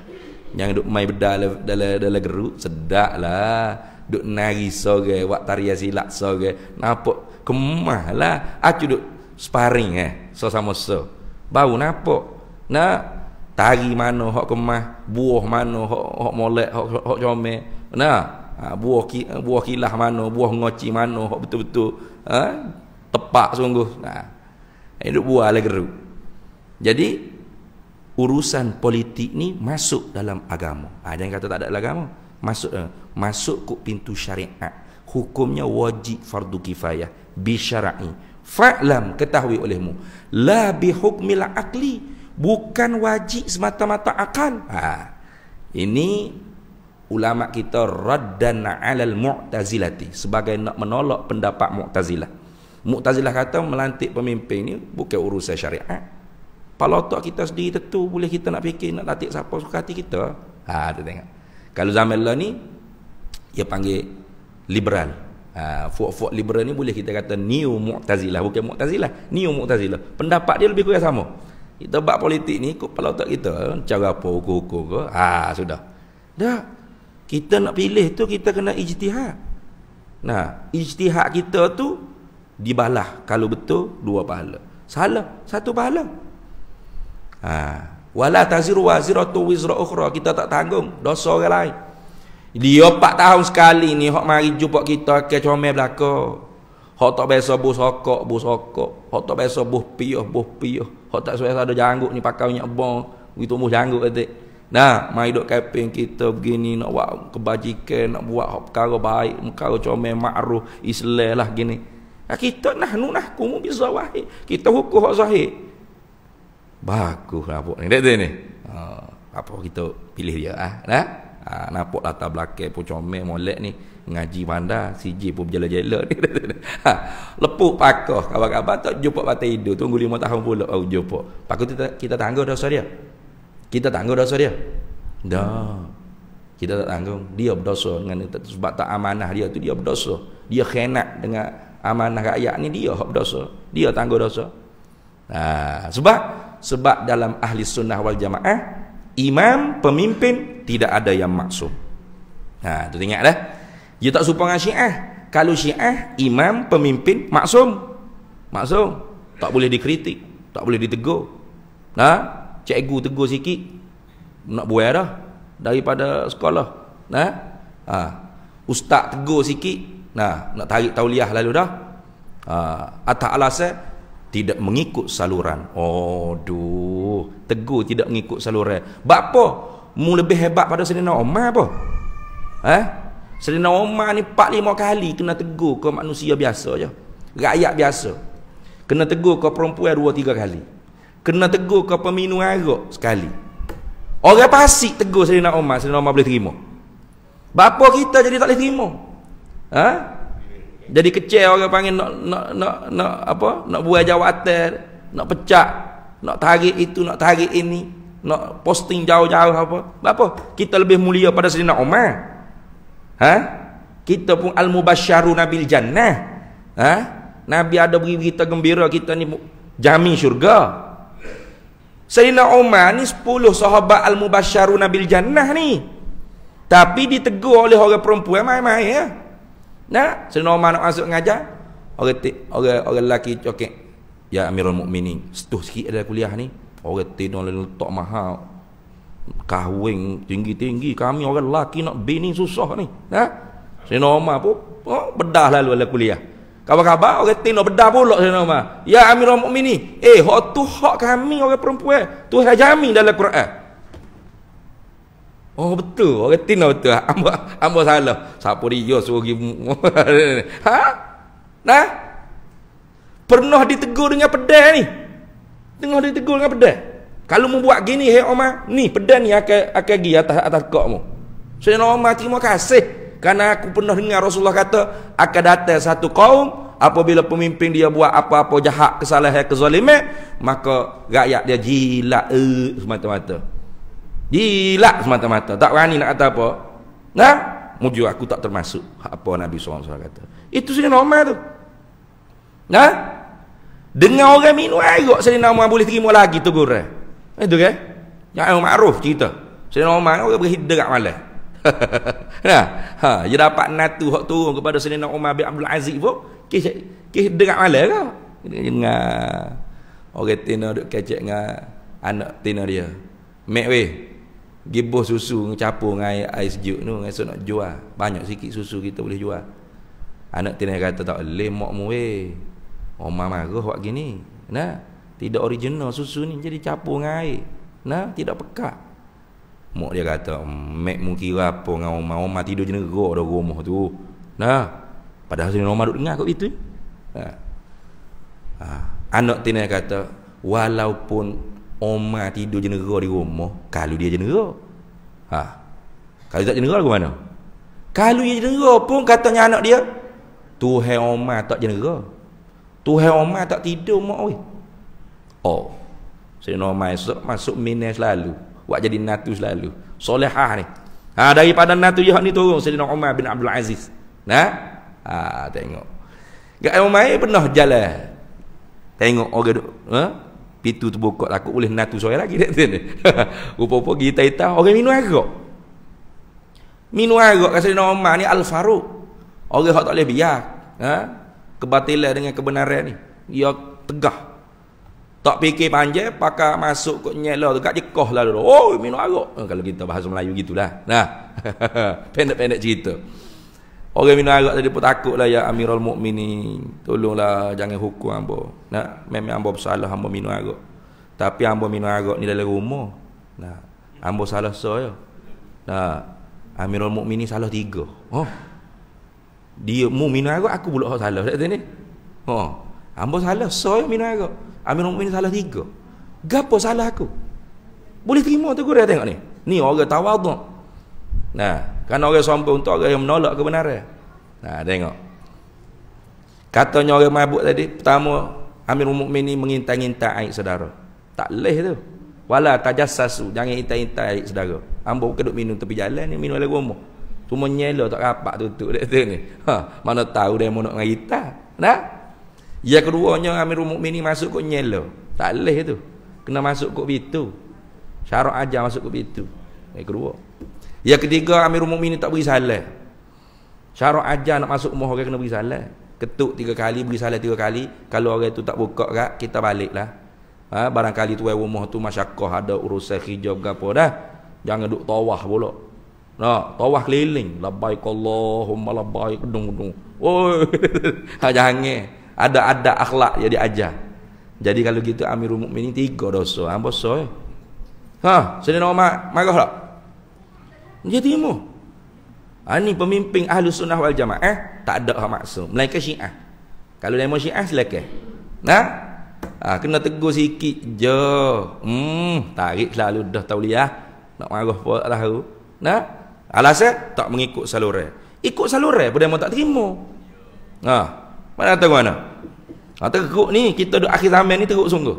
[SPEAKER 1] Yang duk mai bedal dalam dalam grup sedaklah. Duk nari sore wak tarian silat sore. Napa kemahlah acu duk sparring eh so sama so. Bau napa? Nak tari mana hok kemah, buah mana hok hok molek hok hok comel. Nah, ha, buah ki, ha, buah kilah mana buah ngoci mana hok betul-betul ha, tepak sungguh nah ha, hidup ha, buah lagi jadi urusan politik ni masuk dalam agama ha, jangan kata tak ada dalam agama masuk eh, masuk ke pintu syariat hukumnya wajib fardu kifayah bi syar'i fa'lam ketahui olehmu la bi hukmil akli bukan wajib semata-mata akal ha, ini ulama kita raddan alal mu'tazilati sebagai nak menolak pendapat mu'tazilah mu'tazilah kata melantik pemimpin ni bukan urusan syariat palotok kita sendiri tentu boleh kita nak fikir nak latih siapa suka hati kita ha tu tengok kalau zaman lah ni dia panggil liberal ha, fuk-fuk liberal ni boleh kita kata new mu'tazilah bukan mu'tazilah new mu'tazilah pendapat dia lebih kurang sama kita buat politik ni ikut palotok kita cara apa hukum-hukum ke ha sudah dah kita nak pilih tu kita kena ijtihad nah ijtihad kita tu dibalah kalau betul dua pahala salah satu pahala ha wala taziru waziratu wizra ukhra kita tak tanggung dosa orang lain dia pak tahu sekali ni hok mari jumpa kita ke comel belaka hok tak biasa bus sokok bus sokok hok tak biasa bus piyah bus piyah hok tak biasa ada jangguk ni pakai minyak bong gitu mus janggut katik Nah, mai dok kaping kita begini nak buat kebajikan, nak buat perkara baik, perkara comel makruf Islam lah gini. Nah, ha, kita nah nu nah kumu bisa wahai. Kita hukum hak zahir. Bagus lah buat ni. Dek ni. Ha, apa kita pilih dia ah, nah. Ha, ha nampak latar belakang pun comel molek ni ngaji manda siji pun berjalan-jalan ni. ha, lepuk pakah kawan-kawan tak jumpa batai hidup tunggu lima tahun pula baru jumpa. Pakah kita, tangguh dah saya dia. Kita tanggung dosa dia? Tak. Hmm. Kita tak tanggung. Dia berdosa dengan sebab tak amanah dia tu dia berdosa. Dia khianat dengan amanah rakyat ni dia hak berdosa. Dia tanggung dosa. Ha, sebab sebab dalam ahli sunnah wal jamaah imam pemimpin tidak ada yang maksum. Ha, tu ingat dah. Dia tak suka dengan Syiah. Kalau Syiah imam pemimpin maksum. Maksum. Tak boleh dikritik, tak boleh ditegur. Nah, ha? cikgu tegur sikit nak buai dah daripada sekolah nah ha? ha. ustaz tegur sikit nah ha. nak tarik tauliah lalu dah ha. atas alasan tidak mengikut saluran oh duh tegur tidak mengikut saluran bab apa mu lebih hebat pada sedina Umar apa eh ha? sedina Umar ni pak lima kali kena tegur ke manusia biasa je rakyat biasa kena tegur ke perempuan dua tiga kali kena tegur kau peminum arak sekali orang pasik tegur Sayyidina Umar Sayyidina Umar boleh terima bapa kita jadi tak boleh terima ha? jadi kecil orang panggil nak, nak, nak, nak apa nak buat jawatan nak pecah nak tarik itu nak tarik ini nak posting jauh-jauh apa Bapa kita lebih mulia pada Sayyidina Umar ha kita pun al-mubasyyaru nabil jannah ha nabi ada beri berita gembira kita ni jamin syurga Sayyidina Umar ni 10 sahabat al-mubasyaru nabil jannah ni. Tapi ditegur oleh orang perempuan main-main ya. Nah, Sayyidina Umar nak masuk ngajar, orang orang orang lelaki cokek. Ya Amirul Mukminin, setuh sikit ada kuliah ni. Orang tidur lalu letak mahal. Kahwin tinggi-tinggi, kami orang lelaki nak bini susah ni. Nah. Sayyidina Umar pun oh, bedah lah lalu ada kuliah. Khabar-khabar orang tengok bedah pula sana rumah. Ya Amirul Mukminin, eh hak tu hak kami orang perempuan. Tu saya jamin dalam Quran. Oh betul, orang tengok betul. Ambo ambo salah. Siapa dia suruh pergi? ha? Nah. Ha? Pernah ditegur dengan pedang ni. Tengah ditegur dengan pedang. Kalau mu buat gini hai hey, Omar, ni pedang ni akan akan pergi atas atas kok mu. Saya so, terima kasih. Karena aku pernah dengar Rasulullah kata akan datang satu kaum apabila pemimpin dia buat apa-apa jahat, kesalahan, kezaliman, maka rakyat dia jilat uh, eh, semata-mata. Jilat semata-mata. Tak berani nak kata apa. Nah, muju aku tak termasuk apa Nabi SAW kata. Itu saja nama tu. Nah, dengan orang minum air kok Selina Umar boleh terima lagi tu gurah, Itu ke? Kan? Yang ma'ruf cerita. Selina Umar orang berhidrat malam. nah, ha, dia dapat natu hak turun kepada Sayyidina Umar bin Abdul Aziz pun. Kis kis dengar malah ke? Dengar. Orang tina duk kecek dengan anak tina dia. Mek weh. Gibuh susu ngecapur dengan air, air sejuk tu. Ngesu nak jual. Banyak sikit susu kita boleh jual. Anak tina kata tak boleh mak mu weh. Umar marah buat gini. Nah. Tidak original susu ni jadi capur dengan air. Nah. Tidak pekat. Mak dia kata, mm, Mak mu kira apa dengan rumah. Rumah tidur je negok dah rumah tu. Nah. Padahal sini rumah duduk dengar kat situ. Nah. Ha. Anak tina kata, walaupun rumah tidur je negok di rumah, kalau dia je negok. Ha. Kalau tak je negok, mana? Kalau dia je negok pun, katanya anak dia, Tuhan rumah tak je tu Tuhan rumah tak tidur, mak weh. Oh. Sini rumah esok, masuk minis lalu buat jadi natu selalu solehah ni ha daripada natu yah ni turun Saidina Umar bin Abdul Aziz nah ha tengok gak Umar pernah jalan tengok orang duk ha pintu terbuka takut lah, boleh natu sore lagi dekat sini rupa-rupa kita itu orang minum arak minum arak Kasi Saidina Umar ni al faruq orang hak tak boleh biar ha kebatilan dengan kebenaran ni dia tegah tak fikir panjang, pakar masuk ke nyela tu, kat jekoh lah dulu. Oh, minum arak. Eh, kalau kita bahasa Melayu gitulah. Nah, pendek-pendek cerita. Orang minum arak tadi pun takut lah, ya Amirul Mukminin, Tolonglah, jangan hukum hamba. Nah, memang hamba bersalah, hamba minum arak. Tapi hamba minum arak ni dalam rumah. Nah, hamba salah saya. Nah, Amirul Mukminin salah tiga. Oh. Dia mu minum arak, aku pula salah. Tak tahu ni. Oh. Hamba salah, saya minum arak. Amir Mu'min salah tiga. Gapo salah aku? Boleh terima tu. Guru teguran tengok ni. Ni orang tawaduk. Nah, kan orang sombong untuk orang yang menolak kebenaran. Nah, tengok. Katanya orang mabuk tadi, pertama Amir Mu'min ni mengintai-intai aib saudara. Tak leh tu. Wala tajassasu, jangan intai-intai aib saudara. Ambo kedok minum tepi jalan ni minum lagu mu. Cuma nyela tak rapat tutup dia tu ni. Ha, mana tahu dia mau nak ngaita. Nah, yang keduanya Amirul Mukminin masuk kok nyela. Tak leh tu. Kena masuk kok pintu. Syarat aja masuk kok pintu. Yang kedua. Yang ketiga Amirul Mukminin tak beri salah. Syarat aja nak masuk rumah orang kena beri salah. Ketuk tiga kali, beri salah tiga kali. Kalau orang tu tak buka kat, kita baliklah. Ha, barangkali tuai rumah tu masyakah ada urusan hijab ke apa dah. Jangan duk tawah pula. Nah, tawah keliling. Labbaik Allahumma labbaik. Dung, dung. Oh, jangan ada ada akhlak jadi aja. Jadi kalau gitu Amirul Mukminin tiga dosa, ambo so. Eh? Ha, sedina mak marah tak? Dia timu. Ha, ah, ini pemimpin ahlu sunnah wal jamaah eh? tak ada hak maksum. Melainkan syiah. Kalau dia mau syiah silakan. Nah, ha? ha, kena tegur sikit je. Hmm, tarik selalu dah tauliah. Nak marah pun tak lah tahu. Nah, ha? alasan tak mengikut saluran. Ikut saluran pun dia mau tak terima. Nah, ha. Mana kata mana? Ha, teruk ni, kita duduk akhir zaman ni teruk sungguh.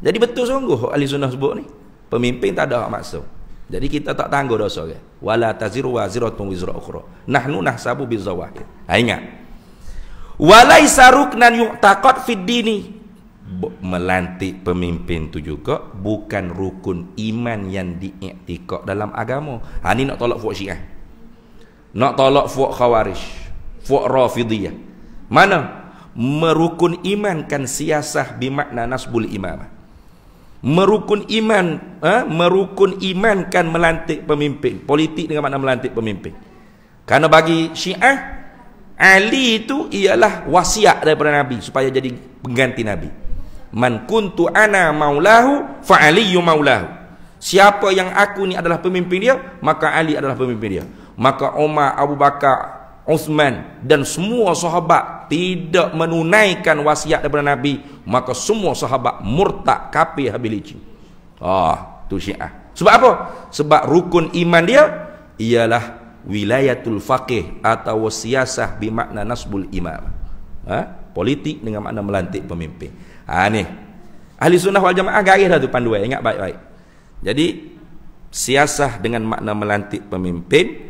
[SPEAKER 1] Jadi betul sungguh ahli sunnah sebut ni. Pemimpin tak ada hak maksud. Jadi kita tak tangguh dosa ke. Wala taziru wa ziratun wizra ukhra. Nahnu nahsabu bizawahir. Ha, ingat.
[SPEAKER 2] Walai saruknan
[SPEAKER 1] yu'taqad fid dini. Melantik pemimpin tu juga bukan rukun iman yang diiktikad dalam agama. Ha, ni nak tolak fuak syiah. Nak tolak fuak khawarish. Fuak rafidiyah. Mana? Merukun iman imankan siasah bimakna nasbul imamah. Merukun iman, ha? merukun kan melantik pemimpin. Politik dengan makna melantik pemimpin. Karena bagi syiah, Ali itu ialah wasiat daripada Nabi supaya jadi pengganti Nabi. Man kuntu ana maulahu yu maulahu. Siapa yang aku ni adalah pemimpin dia, maka Ali adalah pemimpin dia. Maka Umar, Abu Bakar, Uthman dan semua sahabat tidak menunaikan wasiat daripada Nabi, maka semua sahabat murtad kafir habis licin. Ah, tu Syiah. Sebab apa? Sebab rukun iman dia ialah wilayatul faqih atau siasah bermakna nasbul imam. Ha? Politik dengan makna melantik pemimpin. Ha ni. Ahli sunnah wal jamaah garis dah tu panduan, ingat baik-baik. Jadi siasah dengan makna melantik pemimpin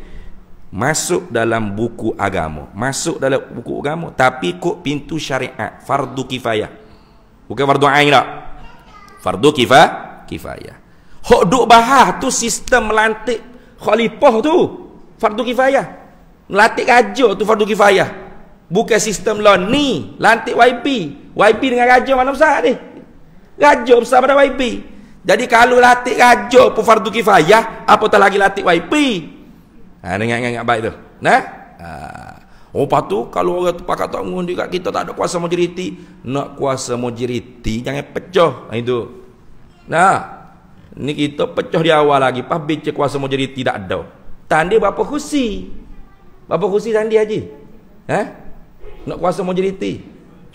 [SPEAKER 1] masuk dalam buku agama masuk dalam buku agama tapi kok pintu syariat fardu kifayah bukan fardu ain dak fardu kifah kifayah hok duk bahas tu sistem melantik khalifah tu fardu kifayah melantik raja tu fardu kifayah bukan sistem lah ni lantik YB YB dengan raja mana besar ni raja besar pada YB jadi kalau latik raja pun fardu kifayah apatah lagi latik YB Ha, ingat-ingat baik tu. Nah. Ha. Oh patu tu kalau orang tu pakat tak mengundi kat kita tak ada kuasa majoriti, nak kuasa majoriti jangan pecah. Ha, itu. Nah. Ni kita pecah di awal lagi pas bincang kuasa majoriti tak ada. Tandi berapa kursi? Berapa kursi tandi Haji? Eh? Ha? Nak kuasa majoriti.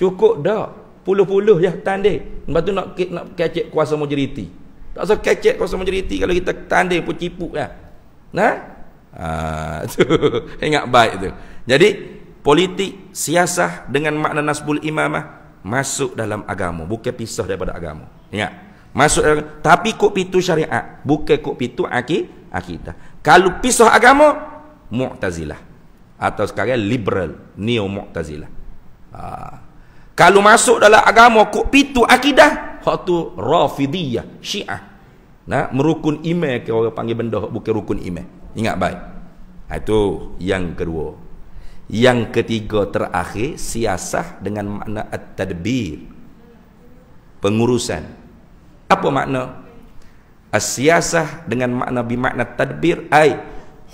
[SPEAKER 1] Cukup dah. Puluh-puluh ya tandi. Lepas tu nak nak kecek kuasa majoriti. Tak usah kecek kuasa majoriti kalau kita tandi pun cipuk ya. Nah. Ha? Ah, tu ingat baik tu jadi politik siasah dengan makna nasbul imamah masuk dalam agama bukan pisah daripada agama ingat masuk dalam, tapi kok pitu syariat bukan kok pitu aki, akidah kalau pisah agama mu'tazilah atau sekarang liberal neo mu'tazilah ha. Ah. kalau masuk dalam agama kok pitu akidah hak tu rafidiyah syiah nah merukun iman ke orang panggil benda bukan rukun iman Ingat baik. Ha, itu yang kedua. Yang ketiga terakhir siasah dengan makna at-tadbir. Pengurusan. Apa makna? Siasah dengan makna bimakna tadbir ai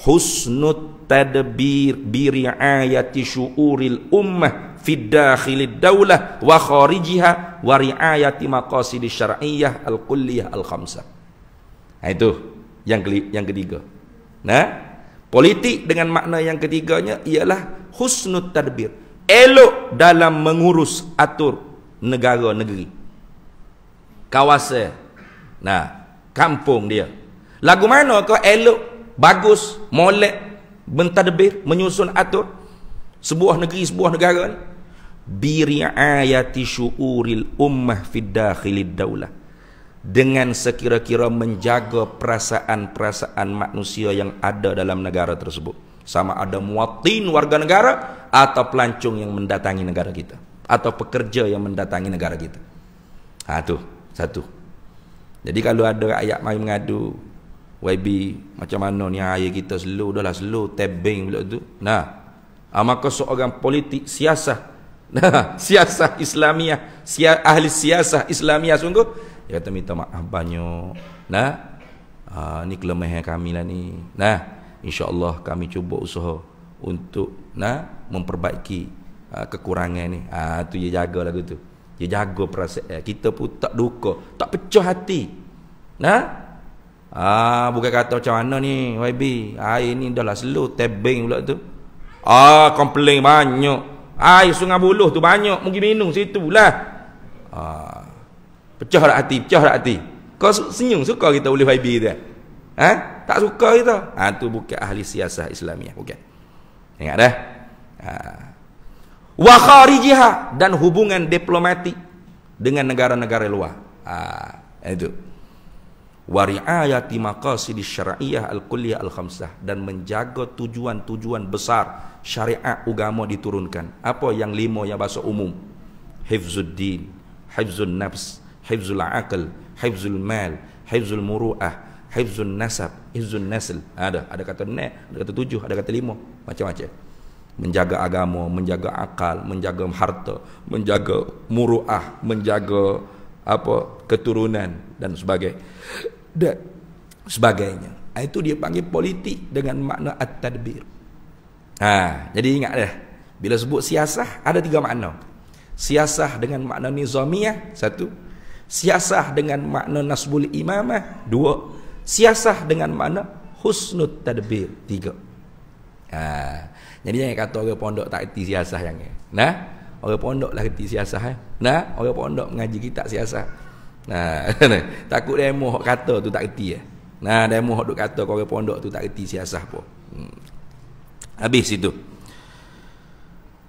[SPEAKER 1] husnut tadbir bi ayat syu'uril ummah fi dakhilid daulah wa kharijiha ayat riayati di syar'iyyah al kuliah al-khamsah. Ha, itu yang kedua. Yang ketiga. Nah, politik dengan makna yang ketiganya ialah husnul tadbir. Elok dalam mengurus atur negara negeri. Kawasan. Nah, kampung dia. Lagu mana kau elok, bagus, molek, mentadbir, menyusun atur sebuah negeri, sebuah negara ni? Biri'ayati syu'uril ummah fid dakhilid daulah dengan sekira-kira menjaga perasaan-perasaan manusia yang ada dalam negara tersebut sama ada muatin warga negara atau pelancong yang mendatangi negara kita atau pekerja yang mendatangi negara kita ha tu satu jadi kalau ada ayat mai mengadu YB macam mana ni air kita slow dah lah slow tebing bila tu nah ha, maka seorang politik siasah nah siasah islamiah si ahli siasah islamiah sungguh dia kata minta maaf banyak. Nah. Ha, ni kelemahan kami lah ni. Nah. insya Allah kami cuba usaha untuk nah memperbaiki ha, kekurangan ni. Ah tu dia jaga lagu tu. Dia jaga perasaan. Eh, kita pun tak duka. Tak pecah hati. Nah. Ah bukan kata macam mana ni YB. Air ha, ni dah lah slow. Tebing pula tu. Ah, komplain banyak. Air sungai buluh tu banyak. Mungkin minum situ lah. Pecah dah hati, pecah dah hati. Kau senyum suka kita boleh YB tu. Ha? Tak suka kita. Ha tu bukan ahli siasah Islamiah, bukan. Ingat dah. Ha.
[SPEAKER 2] Wa kharijiha
[SPEAKER 1] dan hubungan diplomatik dengan negara-negara luar. Ha itu. Wa riayati maqasid syar'iyyah al-kulliyah al-khamsah dan menjaga tujuan-tujuan besar syariah agama diturunkan. Apa yang lima yang bahasa umum? Hifzuddin, hifzun nafs, hifzul Akal, hifzul mal, hifzul muru'ah, hifzul nasab, hifzul nasl. Ada, ada kata ne, ada kata tujuh, ada kata lima, macam-macam. Menjaga agama, menjaga akal, menjaga harta, menjaga muru'ah, menjaga apa keturunan dan sebagainya. Dan sebagainya. Ah, itu dia panggil politik dengan makna at-tadbir. Ha, jadi ingat dah. Bila sebut siasah, ada tiga makna. Siasah dengan makna nizamiyah, satu. Siasah dengan makna nasbul imamah Dua Siasah dengan makna husnut tadbir Tiga ha. Jadi jangan kata orang pondok tak kerti siasah yang ni Nah Orang pondok lah kerti siasah eh? Nah Orang pondok mengaji kita siasah Nah Takut dia yang kata tu tak kerti eh? Nah dia yang duk kata orang pondok tu tak kerti siasah pun hmm. Habis itu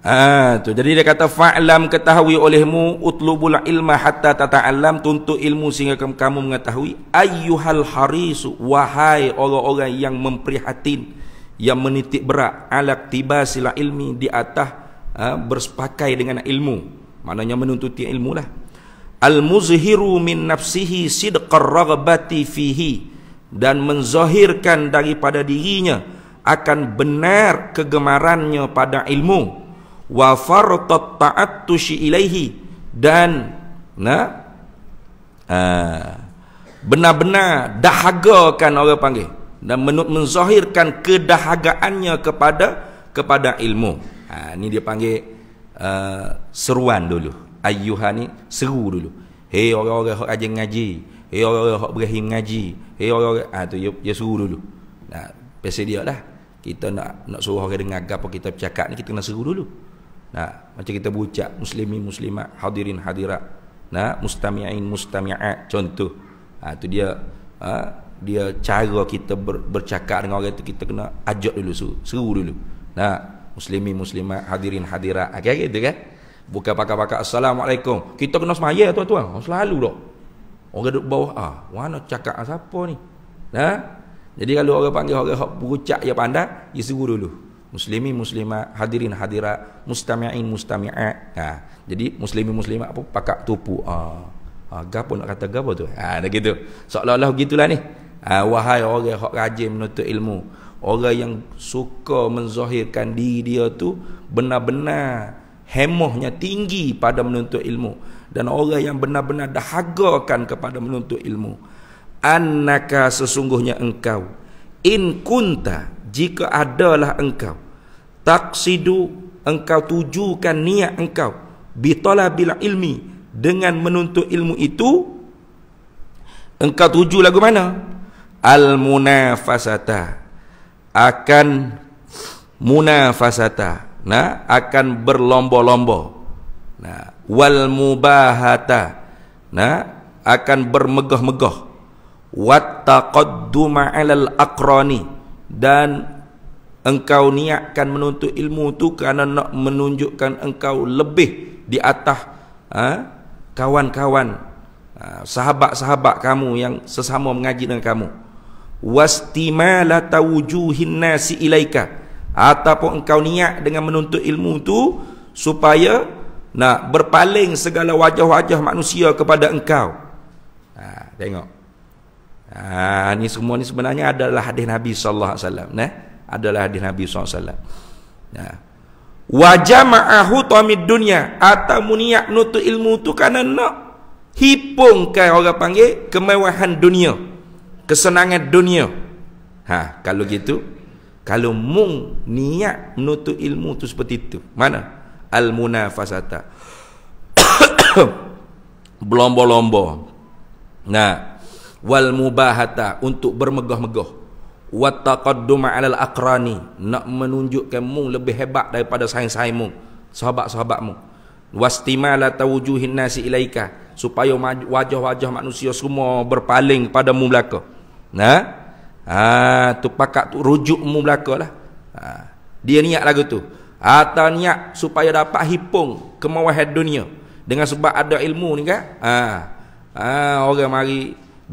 [SPEAKER 1] Ah, tu. Jadi dia kata fa'lam ketahui olehmu utlubul ilma hatta tata'allam tuntut ilmu sehingga kamu mengetahui ayyuhal haris wahai orang-orang yang memprihatin yang menitik berat alat tiba sila ilmi di atas ha, bersepakai dengan ilmu maknanya menuntut ilmu lah al muzhiru min nafsihi sidqar raghbati fihi dan menzahirkan daripada dirinya akan benar kegemarannya pada ilmu wa farat ta'attushi ilaihi dan nah ha, benar benar-benar dahagakan orang panggil dan men menzahirkan kedahagaannya kepada kepada ilmu. Ha, ini dia panggil uh, seruan dulu. Ayuhan ni seru dulu. Hei orang-orang hok ajeng ngaji, hei orang-orang hok berhim ngaji, hei orang-orang ha, tu dia, seru dulu. Nah, pasal dia lah. Kita nak nak suruh orang dengar apa kita bercakap ni kita kena seru dulu. Nah, macam kita bucak muslimin muslimat, hadirin hadirat. Nah, mustami'in mustami'at contoh. Ha, tu dia ha, dia cara kita ber, bercakap dengan orang tu kita kena ajak dulu seru, seru dulu. Nah, muslimin muslimat, hadirin hadirat. Okey okey tu kan. Bukan pakak-pakak assalamualaikum. Kita kena semaya tuan-tuan. selalu dok. Orang duduk bawah ah, mana cakap siapa ni? Nah. Jadi kalau orang panggil orang hok bucak ya pandai, dia seru dulu muslimi Muslima hadirin hadira mustami'in mustami'at ha jadi muslimi Muslima apa pakak tupu ah ha. ha, gapo nak kata gapo tu ha dah gitu seolah-olah gitulah ni ha, wahai orang yang rajin menuntut ilmu orang yang suka menzahirkan diri dia tu benar-benar hemohnya tinggi pada menuntut ilmu dan orang yang benar-benar dahagakan kepada menuntut ilmu annaka sesungguhnya engkau in kunta jika adalah engkau Taksidu engkau tujukan niat engkau bitalabil ilmi dengan menuntut ilmu itu engkau tuju lagu mana al munafasata akan munafasata nah akan berlomba-lomba nah wal mubahata nah akan bermegah-megah wat taqaddum 'alal aqrani dan engkau niatkan menuntut ilmu tu kerana nak menunjukkan engkau lebih di atas ha, kawan-kawan ha, sahabat-sahabat kamu yang sesama mengaji dengan kamu wastimala tawujuhin nasi ilaika ataupun engkau niat dengan menuntut ilmu tu supaya nak berpaling segala wajah-wajah manusia kepada engkau ha, tengok ha, ni semua ni sebenarnya adalah hadis Nabi sallallahu alaihi wasallam nah eh? adalah hadis Nabi SAW nah. wajah ya. ma'ahu tuamid dunia atau muniak nutu ilmu tu karena nak hipungkan orang panggil kemewahan dunia kesenangan dunia ha, kalau gitu kalau mung niat menutu ilmu tu seperti itu mana al munafasata belombo-lombo nah wal mubahata untuk bermegah-megah wattaqaddum 'alal aqrani nak menunjukkan mu lebih hebat daripada saing-saing mu sahabat-sahabatmu wastimala tawjuhin nasi ilaika supaya wajah-wajah manusia semua berpaling kepada mu belaka nah ha tu pakat tu rujuk mu belakalah ha dia niat lagu tu atau niat supaya dapat hipung kemewahan dunia dengan sebab ada ilmu ni kan ha ha orang mari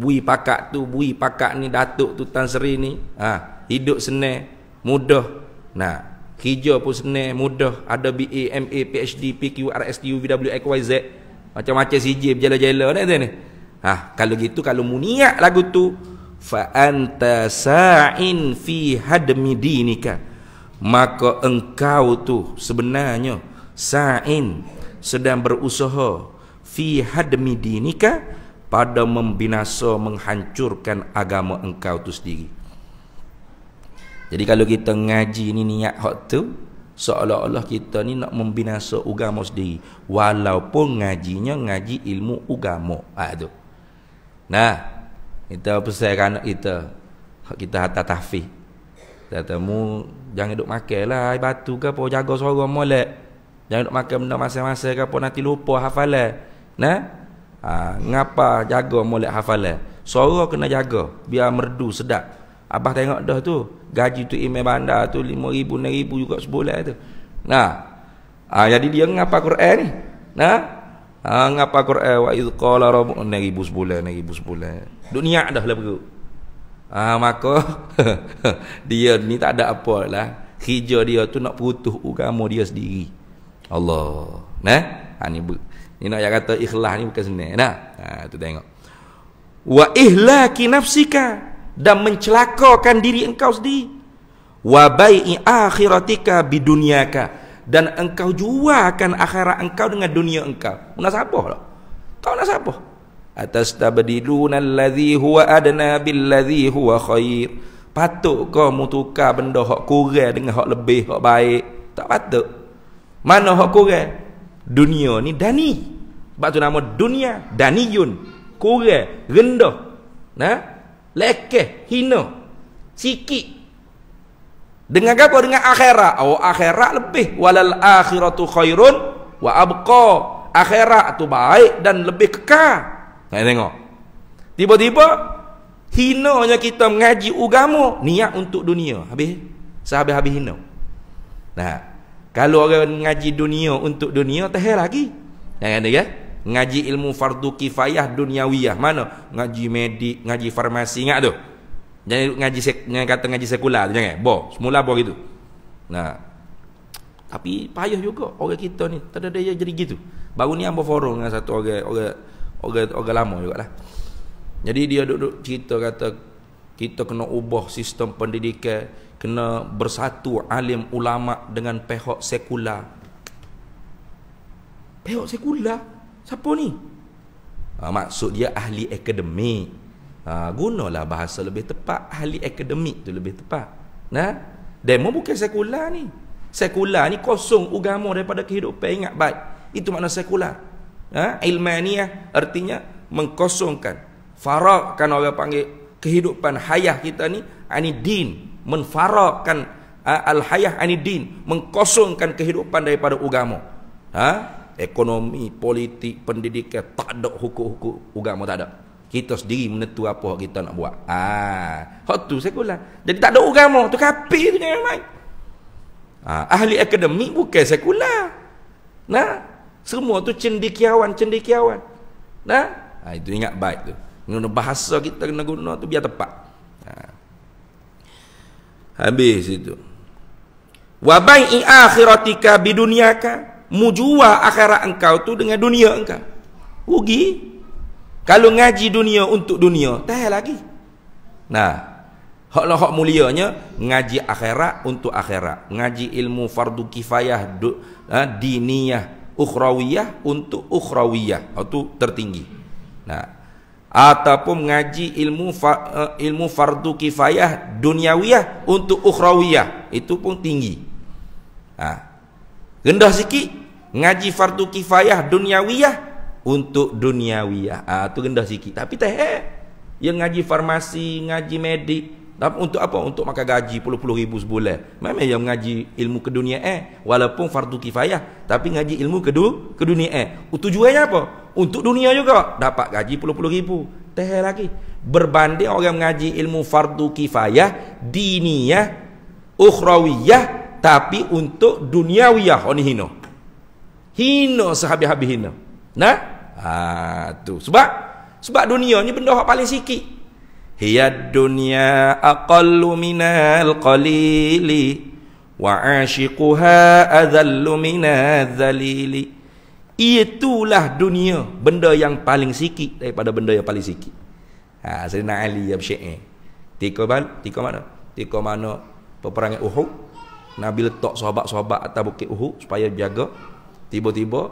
[SPEAKER 1] bui pakak tu, bui pakak ni, datuk tu, tan seri ni, ha, hidup senang, mudah, nah, hijau pun senang, mudah, ada BA, MA, PhD, PQ, RSTU, VW, XYZ, macam-macam CJ, berjala-jala ni, ni, Ha, kalau gitu, kalau muniak lagu tu, fa'anta sa'in fi hadmi dinika, maka engkau tu sebenarnya, sa'in, sedang berusaha, fi hadmi dinika, pada membinasa menghancurkan agama engkau tu sendiri jadi kalau kita ngaji ni niat hak tu seolah-olah kita ni nak membinasa agama sendiri walaupun ngajinya ngaji ilmu agama ha, tu nah kita pesan anak kita kita hantar tahfih kita temu jangan duk makan lah air batu ke apa jaga suara molek jangan duk makan benda masing-masing ke apa nanti lupa hafalan nah ha, ngapa jaga molek hafalan suara kena jaga biar merdu sedap abah tengok dah tu gaji tu imam bandar tu 5000 6000 juga sebulan tu nah ha, jadi dia ngapa Quran ni nah ha, ngapa Quran wa iz qala rabbu 6000 sebulan 6000 sebulan dunia dah lah begitu ha, maka dia ni tak ada apa lah hijau dia tu nak putus agama dia sendiri Allah nah ha, ini nak yang kata ikhlas ni bukan senang. Nah, ha, tu tengok. Wa ihlaki nafsika dan mencelakakan diri engkau sendiri. Wa bai'i akhiratika biduniaka dan engkau jualkan akhirat engkau dengan dunia engkau. Mana sabar lah. Kau nak sabar. Atas tabadiluna alladhi huwa adna billadhi huwa khair. Patut kau mutukar benda hak kurang dengan hak lebih, hak baik. Tak patut. Mana hak kurang? dunia ni dani. Sebab tu nama dunia daniyun. Kurang, rendah. Nah, lekeh, hina. Sikit. Dengan apa? Dengan akhirat. Oh, akhirat lebih. Walal akhiratu khairun wa abqa. Akhirat tu baik dan lebih kekal. Saya tengok. Tiba-tiba hinanya kita mengaji agama niat untuk dunia. Habis sehabis-habis hina. Nah, kalau orang ngaji dunia untuk dunia tahir lagi. ada ya Ngaji ilmu fardu kifayah duniawiyah. Mana? Ngaji medik, ngaji farmasi. Ingat tu. Jangan ngaji jangan kata ngaji sekular tu jangan. Bo, semula bo gitu. Nah. Tapi payah juga orang kita ni. Tak ada daya jadi gitu. Baru ni ambo forum dengan satu orang orang orang orang lama jugalah. Jadi dia duduk-duduk cerita kata kita kena ubah sistem pendidikan kena bersatu alim ulama dengan pihak sekular pihak sekular siapa ni ha, maksud dia ahli akademik ha, gunalah bahasa lebih tepat ahli akademik tu lebih tepat nah demo bukan sekular ni sekular ni kosong agama daripada kehidupan ingat baik itu makna sekular ha ah, ilmaniah ya, artinya mengkosongkan faragkan orang panggil kehidupan hayah kita ni anidin menfarakkan uh, ah, al hayah din mengkosongkan kehidupan daripada agama ha ekonomi politik pendidikan tak ada hukum-hukum agama tak ada kita sendiri menentu apa kita nak buat ah hak tu sekolah jadi tak ada agama tu kapi tu jangan main ah ahli akademik bukan sekolah nah semua tu cendekiawan cendekiawan nah ah, itu ingat baik tu guna bahasa kita kena guna tu biar tepat ha. habis itu wa bai'i akhiratika biduniaka mujua akhirat engkau tu dengan dunia engkau rugi kalau ngaji dunia untuk dunia tak lagi nah Hak-hak lah -hak mulianya ngaji akhirat untuk akhirat, ngaji ilmu fardu kifayah du, ha, diniyah ukhrawiyah untuk ukhrawiyah, itu tertinggi. Nah, ataupun mengaji ilmu fa, uh, ilmu fardu kifayah duniawiyah untuk ukhrawiyah itu pun tinggi. Ha. Rendah sikit ngaji fardu kifayah duniawiyah untuk duniawiyah. Ah ha, tu rendah sikit tapi teh yang ngaji farmasi, ngaji medik untuk apa? Untuk makan gaji puluh-puluh ribu sebulan. Memang yang mengaji ilmu ke dunia eh? walaupun fardu kifayah, tapi ngaji ilmu ke dunia Eh? Tujuannya apa? Untuk dunia juga dapat gaji puluh-puluh ribu. Teh lagi. Berbanding orang mengaji ilmu fardu kifayah diniyah, ukhrawiyah tapi untuk duniawiyah oni hino. Hino sehabis-habis hino. Nah, ha, tu. Sebab sebab dunia ni benda hak paling sikit. هي الدنيا أقل من القليل وعاشقها أذل من الذليل Itulah dunia Benda yang paling sikit Daripada benda yang paling sikit ha, Sayyidina Ali Abu Syekh Tika bal, Tika mana? Tika mana? Peperangan Uhud Nabi letak sahabat-sahabat atas bukit Uhud Supaya jaga Tiba-tiba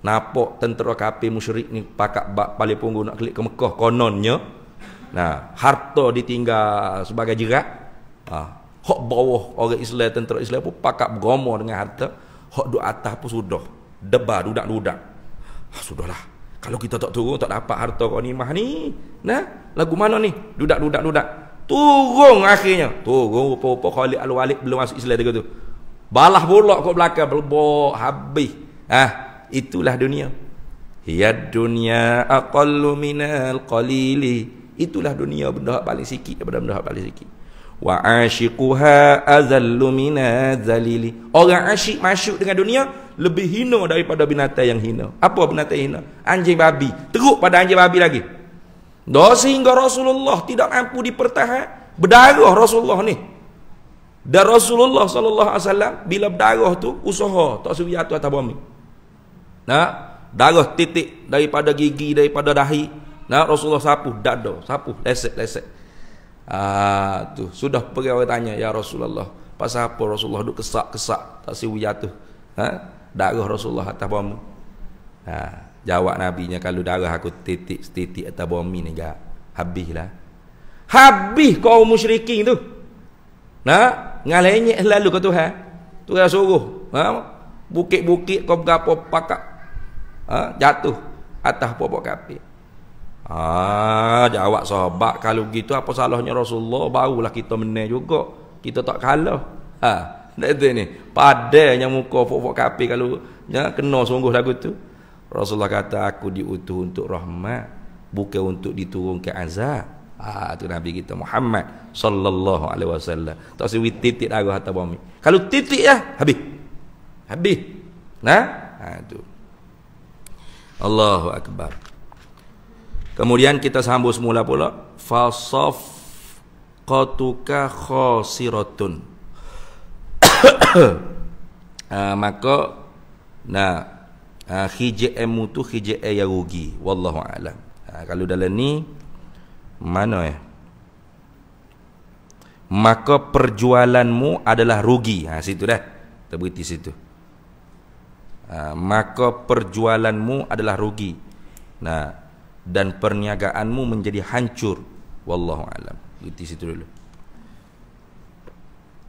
[SPEAKER 1] Nampak tentera kafir musyrik ni pakak bak paling punggung nak klik ke Mekah Kononnya Nah, harta ditinggal sebagai jerat. Ah, hok bawah orang Islam tentera Islam pun pakak bergomo dengan harta. Hok duk atas pun sudah. Debar dudak-dudak. Ah, sudahlah. Kalau kita tak turun tak dapat harta kau ni mah ni. Nah, lagu mana ni? Dudak-dudak-dudak. Turun akhirnya. Turun rupa-rupa Khalid Al-Walid belum masuk Islam dekat tu. Balah pula kau belakang belbok habis. Ah, itulah dunia. Ya dunia aqallu minal qalili itulah dunia benda paling sikit daripada benda paling sikit wa ashiquha azallu zalili orang asyik masuk dengan dunia lebih hina daripada binatang yang hina apa binatang hina anjing babi teruk pada anjing babi lagi dah sehingga Rasulullah tidak mampu dipertahan berdarah Rasulullah ni dan Rasulullah sallallahu alaihi wasallam bila berdarah tu usaha tak suri atas bumi nah darah titik daripada gigi daripada dahi Nah Rasulullah sapu dada, sapu lesek-lesek. Ah tu sudah pergi tanya ya Rasulullah, pasal apa Rasulullah duk kesak-kesak tak siwi jatuh? Ha? Darah Rasulullah atas bom, Ha, jawab nya kalau darah aku titik titik atas bom ini gak. Habislah. Habis kau musyrikin tu. Nah, ngalenyek selalu ke Tuhan. Tuhan suruh, ha? Bukit-bukit kau berapa pakak? Ha? Jatuh atas pokok-pokok kapit. Ah, jawab sahabat kalau gitu apa salahnya Rasulullah barulah kita menang juga. Kita tak kalah. Ha, nak itu ni. Padanya muka fok-fok kapi kalau ya, kena sungguh lagu tu. Rasulullah kata aku diutus untuk rahmat bukan untuk diturunkan azab. Ah, ha, tu Nabi kita Muhammad sallallahu alaihi wasallam. Tak sewi titik darah atas bumi. Kalau titik ya, habis. Habis. Nah, ha, tu. Allahu akbar. Kemudian kita sambung semula pula. Fasaf kotuka khosirotun. uh, ah, maka nah uh, ah, khijm tu khijm ya rugi wallahu alam. Uh, kalau dalam ni mana eh? Maka perjualanmu adalah rugi. Ha situ dah. Terbukti situ. Uh, maka perjualanmu adalah rugi. Nah dan perniagaanmu menjadi hancur wallahu alam di situ dulu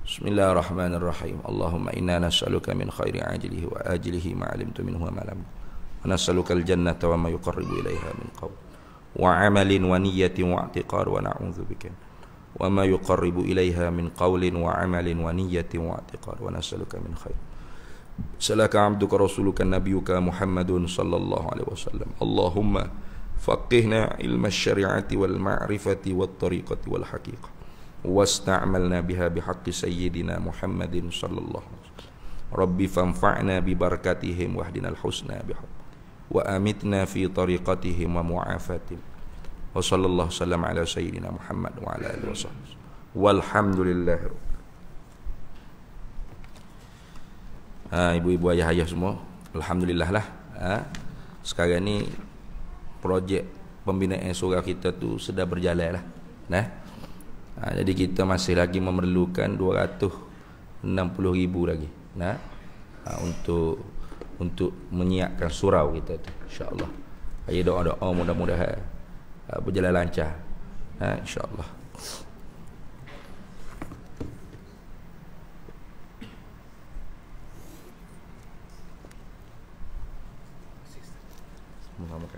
[SPEAKER 1] Bismillahirrahmanirrahim Allahumma inna nas'aluka min khairi ajlihi wa ajlihi ma 'alimtu minhu wa ma lam wa nas'aluka al-jannata wa ma yuqarribu ilaiha min qawl wa 'amalin wa niyyatin wa i'tiqar wa na'udzu bika wa ma yuqarribu ilaiha min qawlin wa 'amalin wa niyyatin wa i'tiqar wa nas'aluka min khair Salaka 'abduka rasuluka nabiyyuka Muhammadun sallallahu alaihi wasallam Allahumma فقهنا علم الشريعة والمعرفة والطريقة والحقيقة واستعملنا بها بحق سيدنا محمد صلى الله عليه وسلم رب فانفعنا ببركتهم واهدنا الحسنى بحق وآمتنا في طريقتهم ومعافاتهم وصلى الله وسلم على سيدنا محمد وعلى آله وصحبه والحمد لله رب آه، ibu-ibu ayah-ayah semua Alhamdulillah lah آه، Sekarang ni projek pembinaan surau kita tu sudah berjalan lah nah. ha, jadi kita masih lagi memerlukan 260 ribu lagi nah. ha, untuk untuk menyiapkan surau kita tu insyaAllah saya doa-doa mudah-mudahan ha, berjalan lancar nah, ha, insyaAllah Muhammad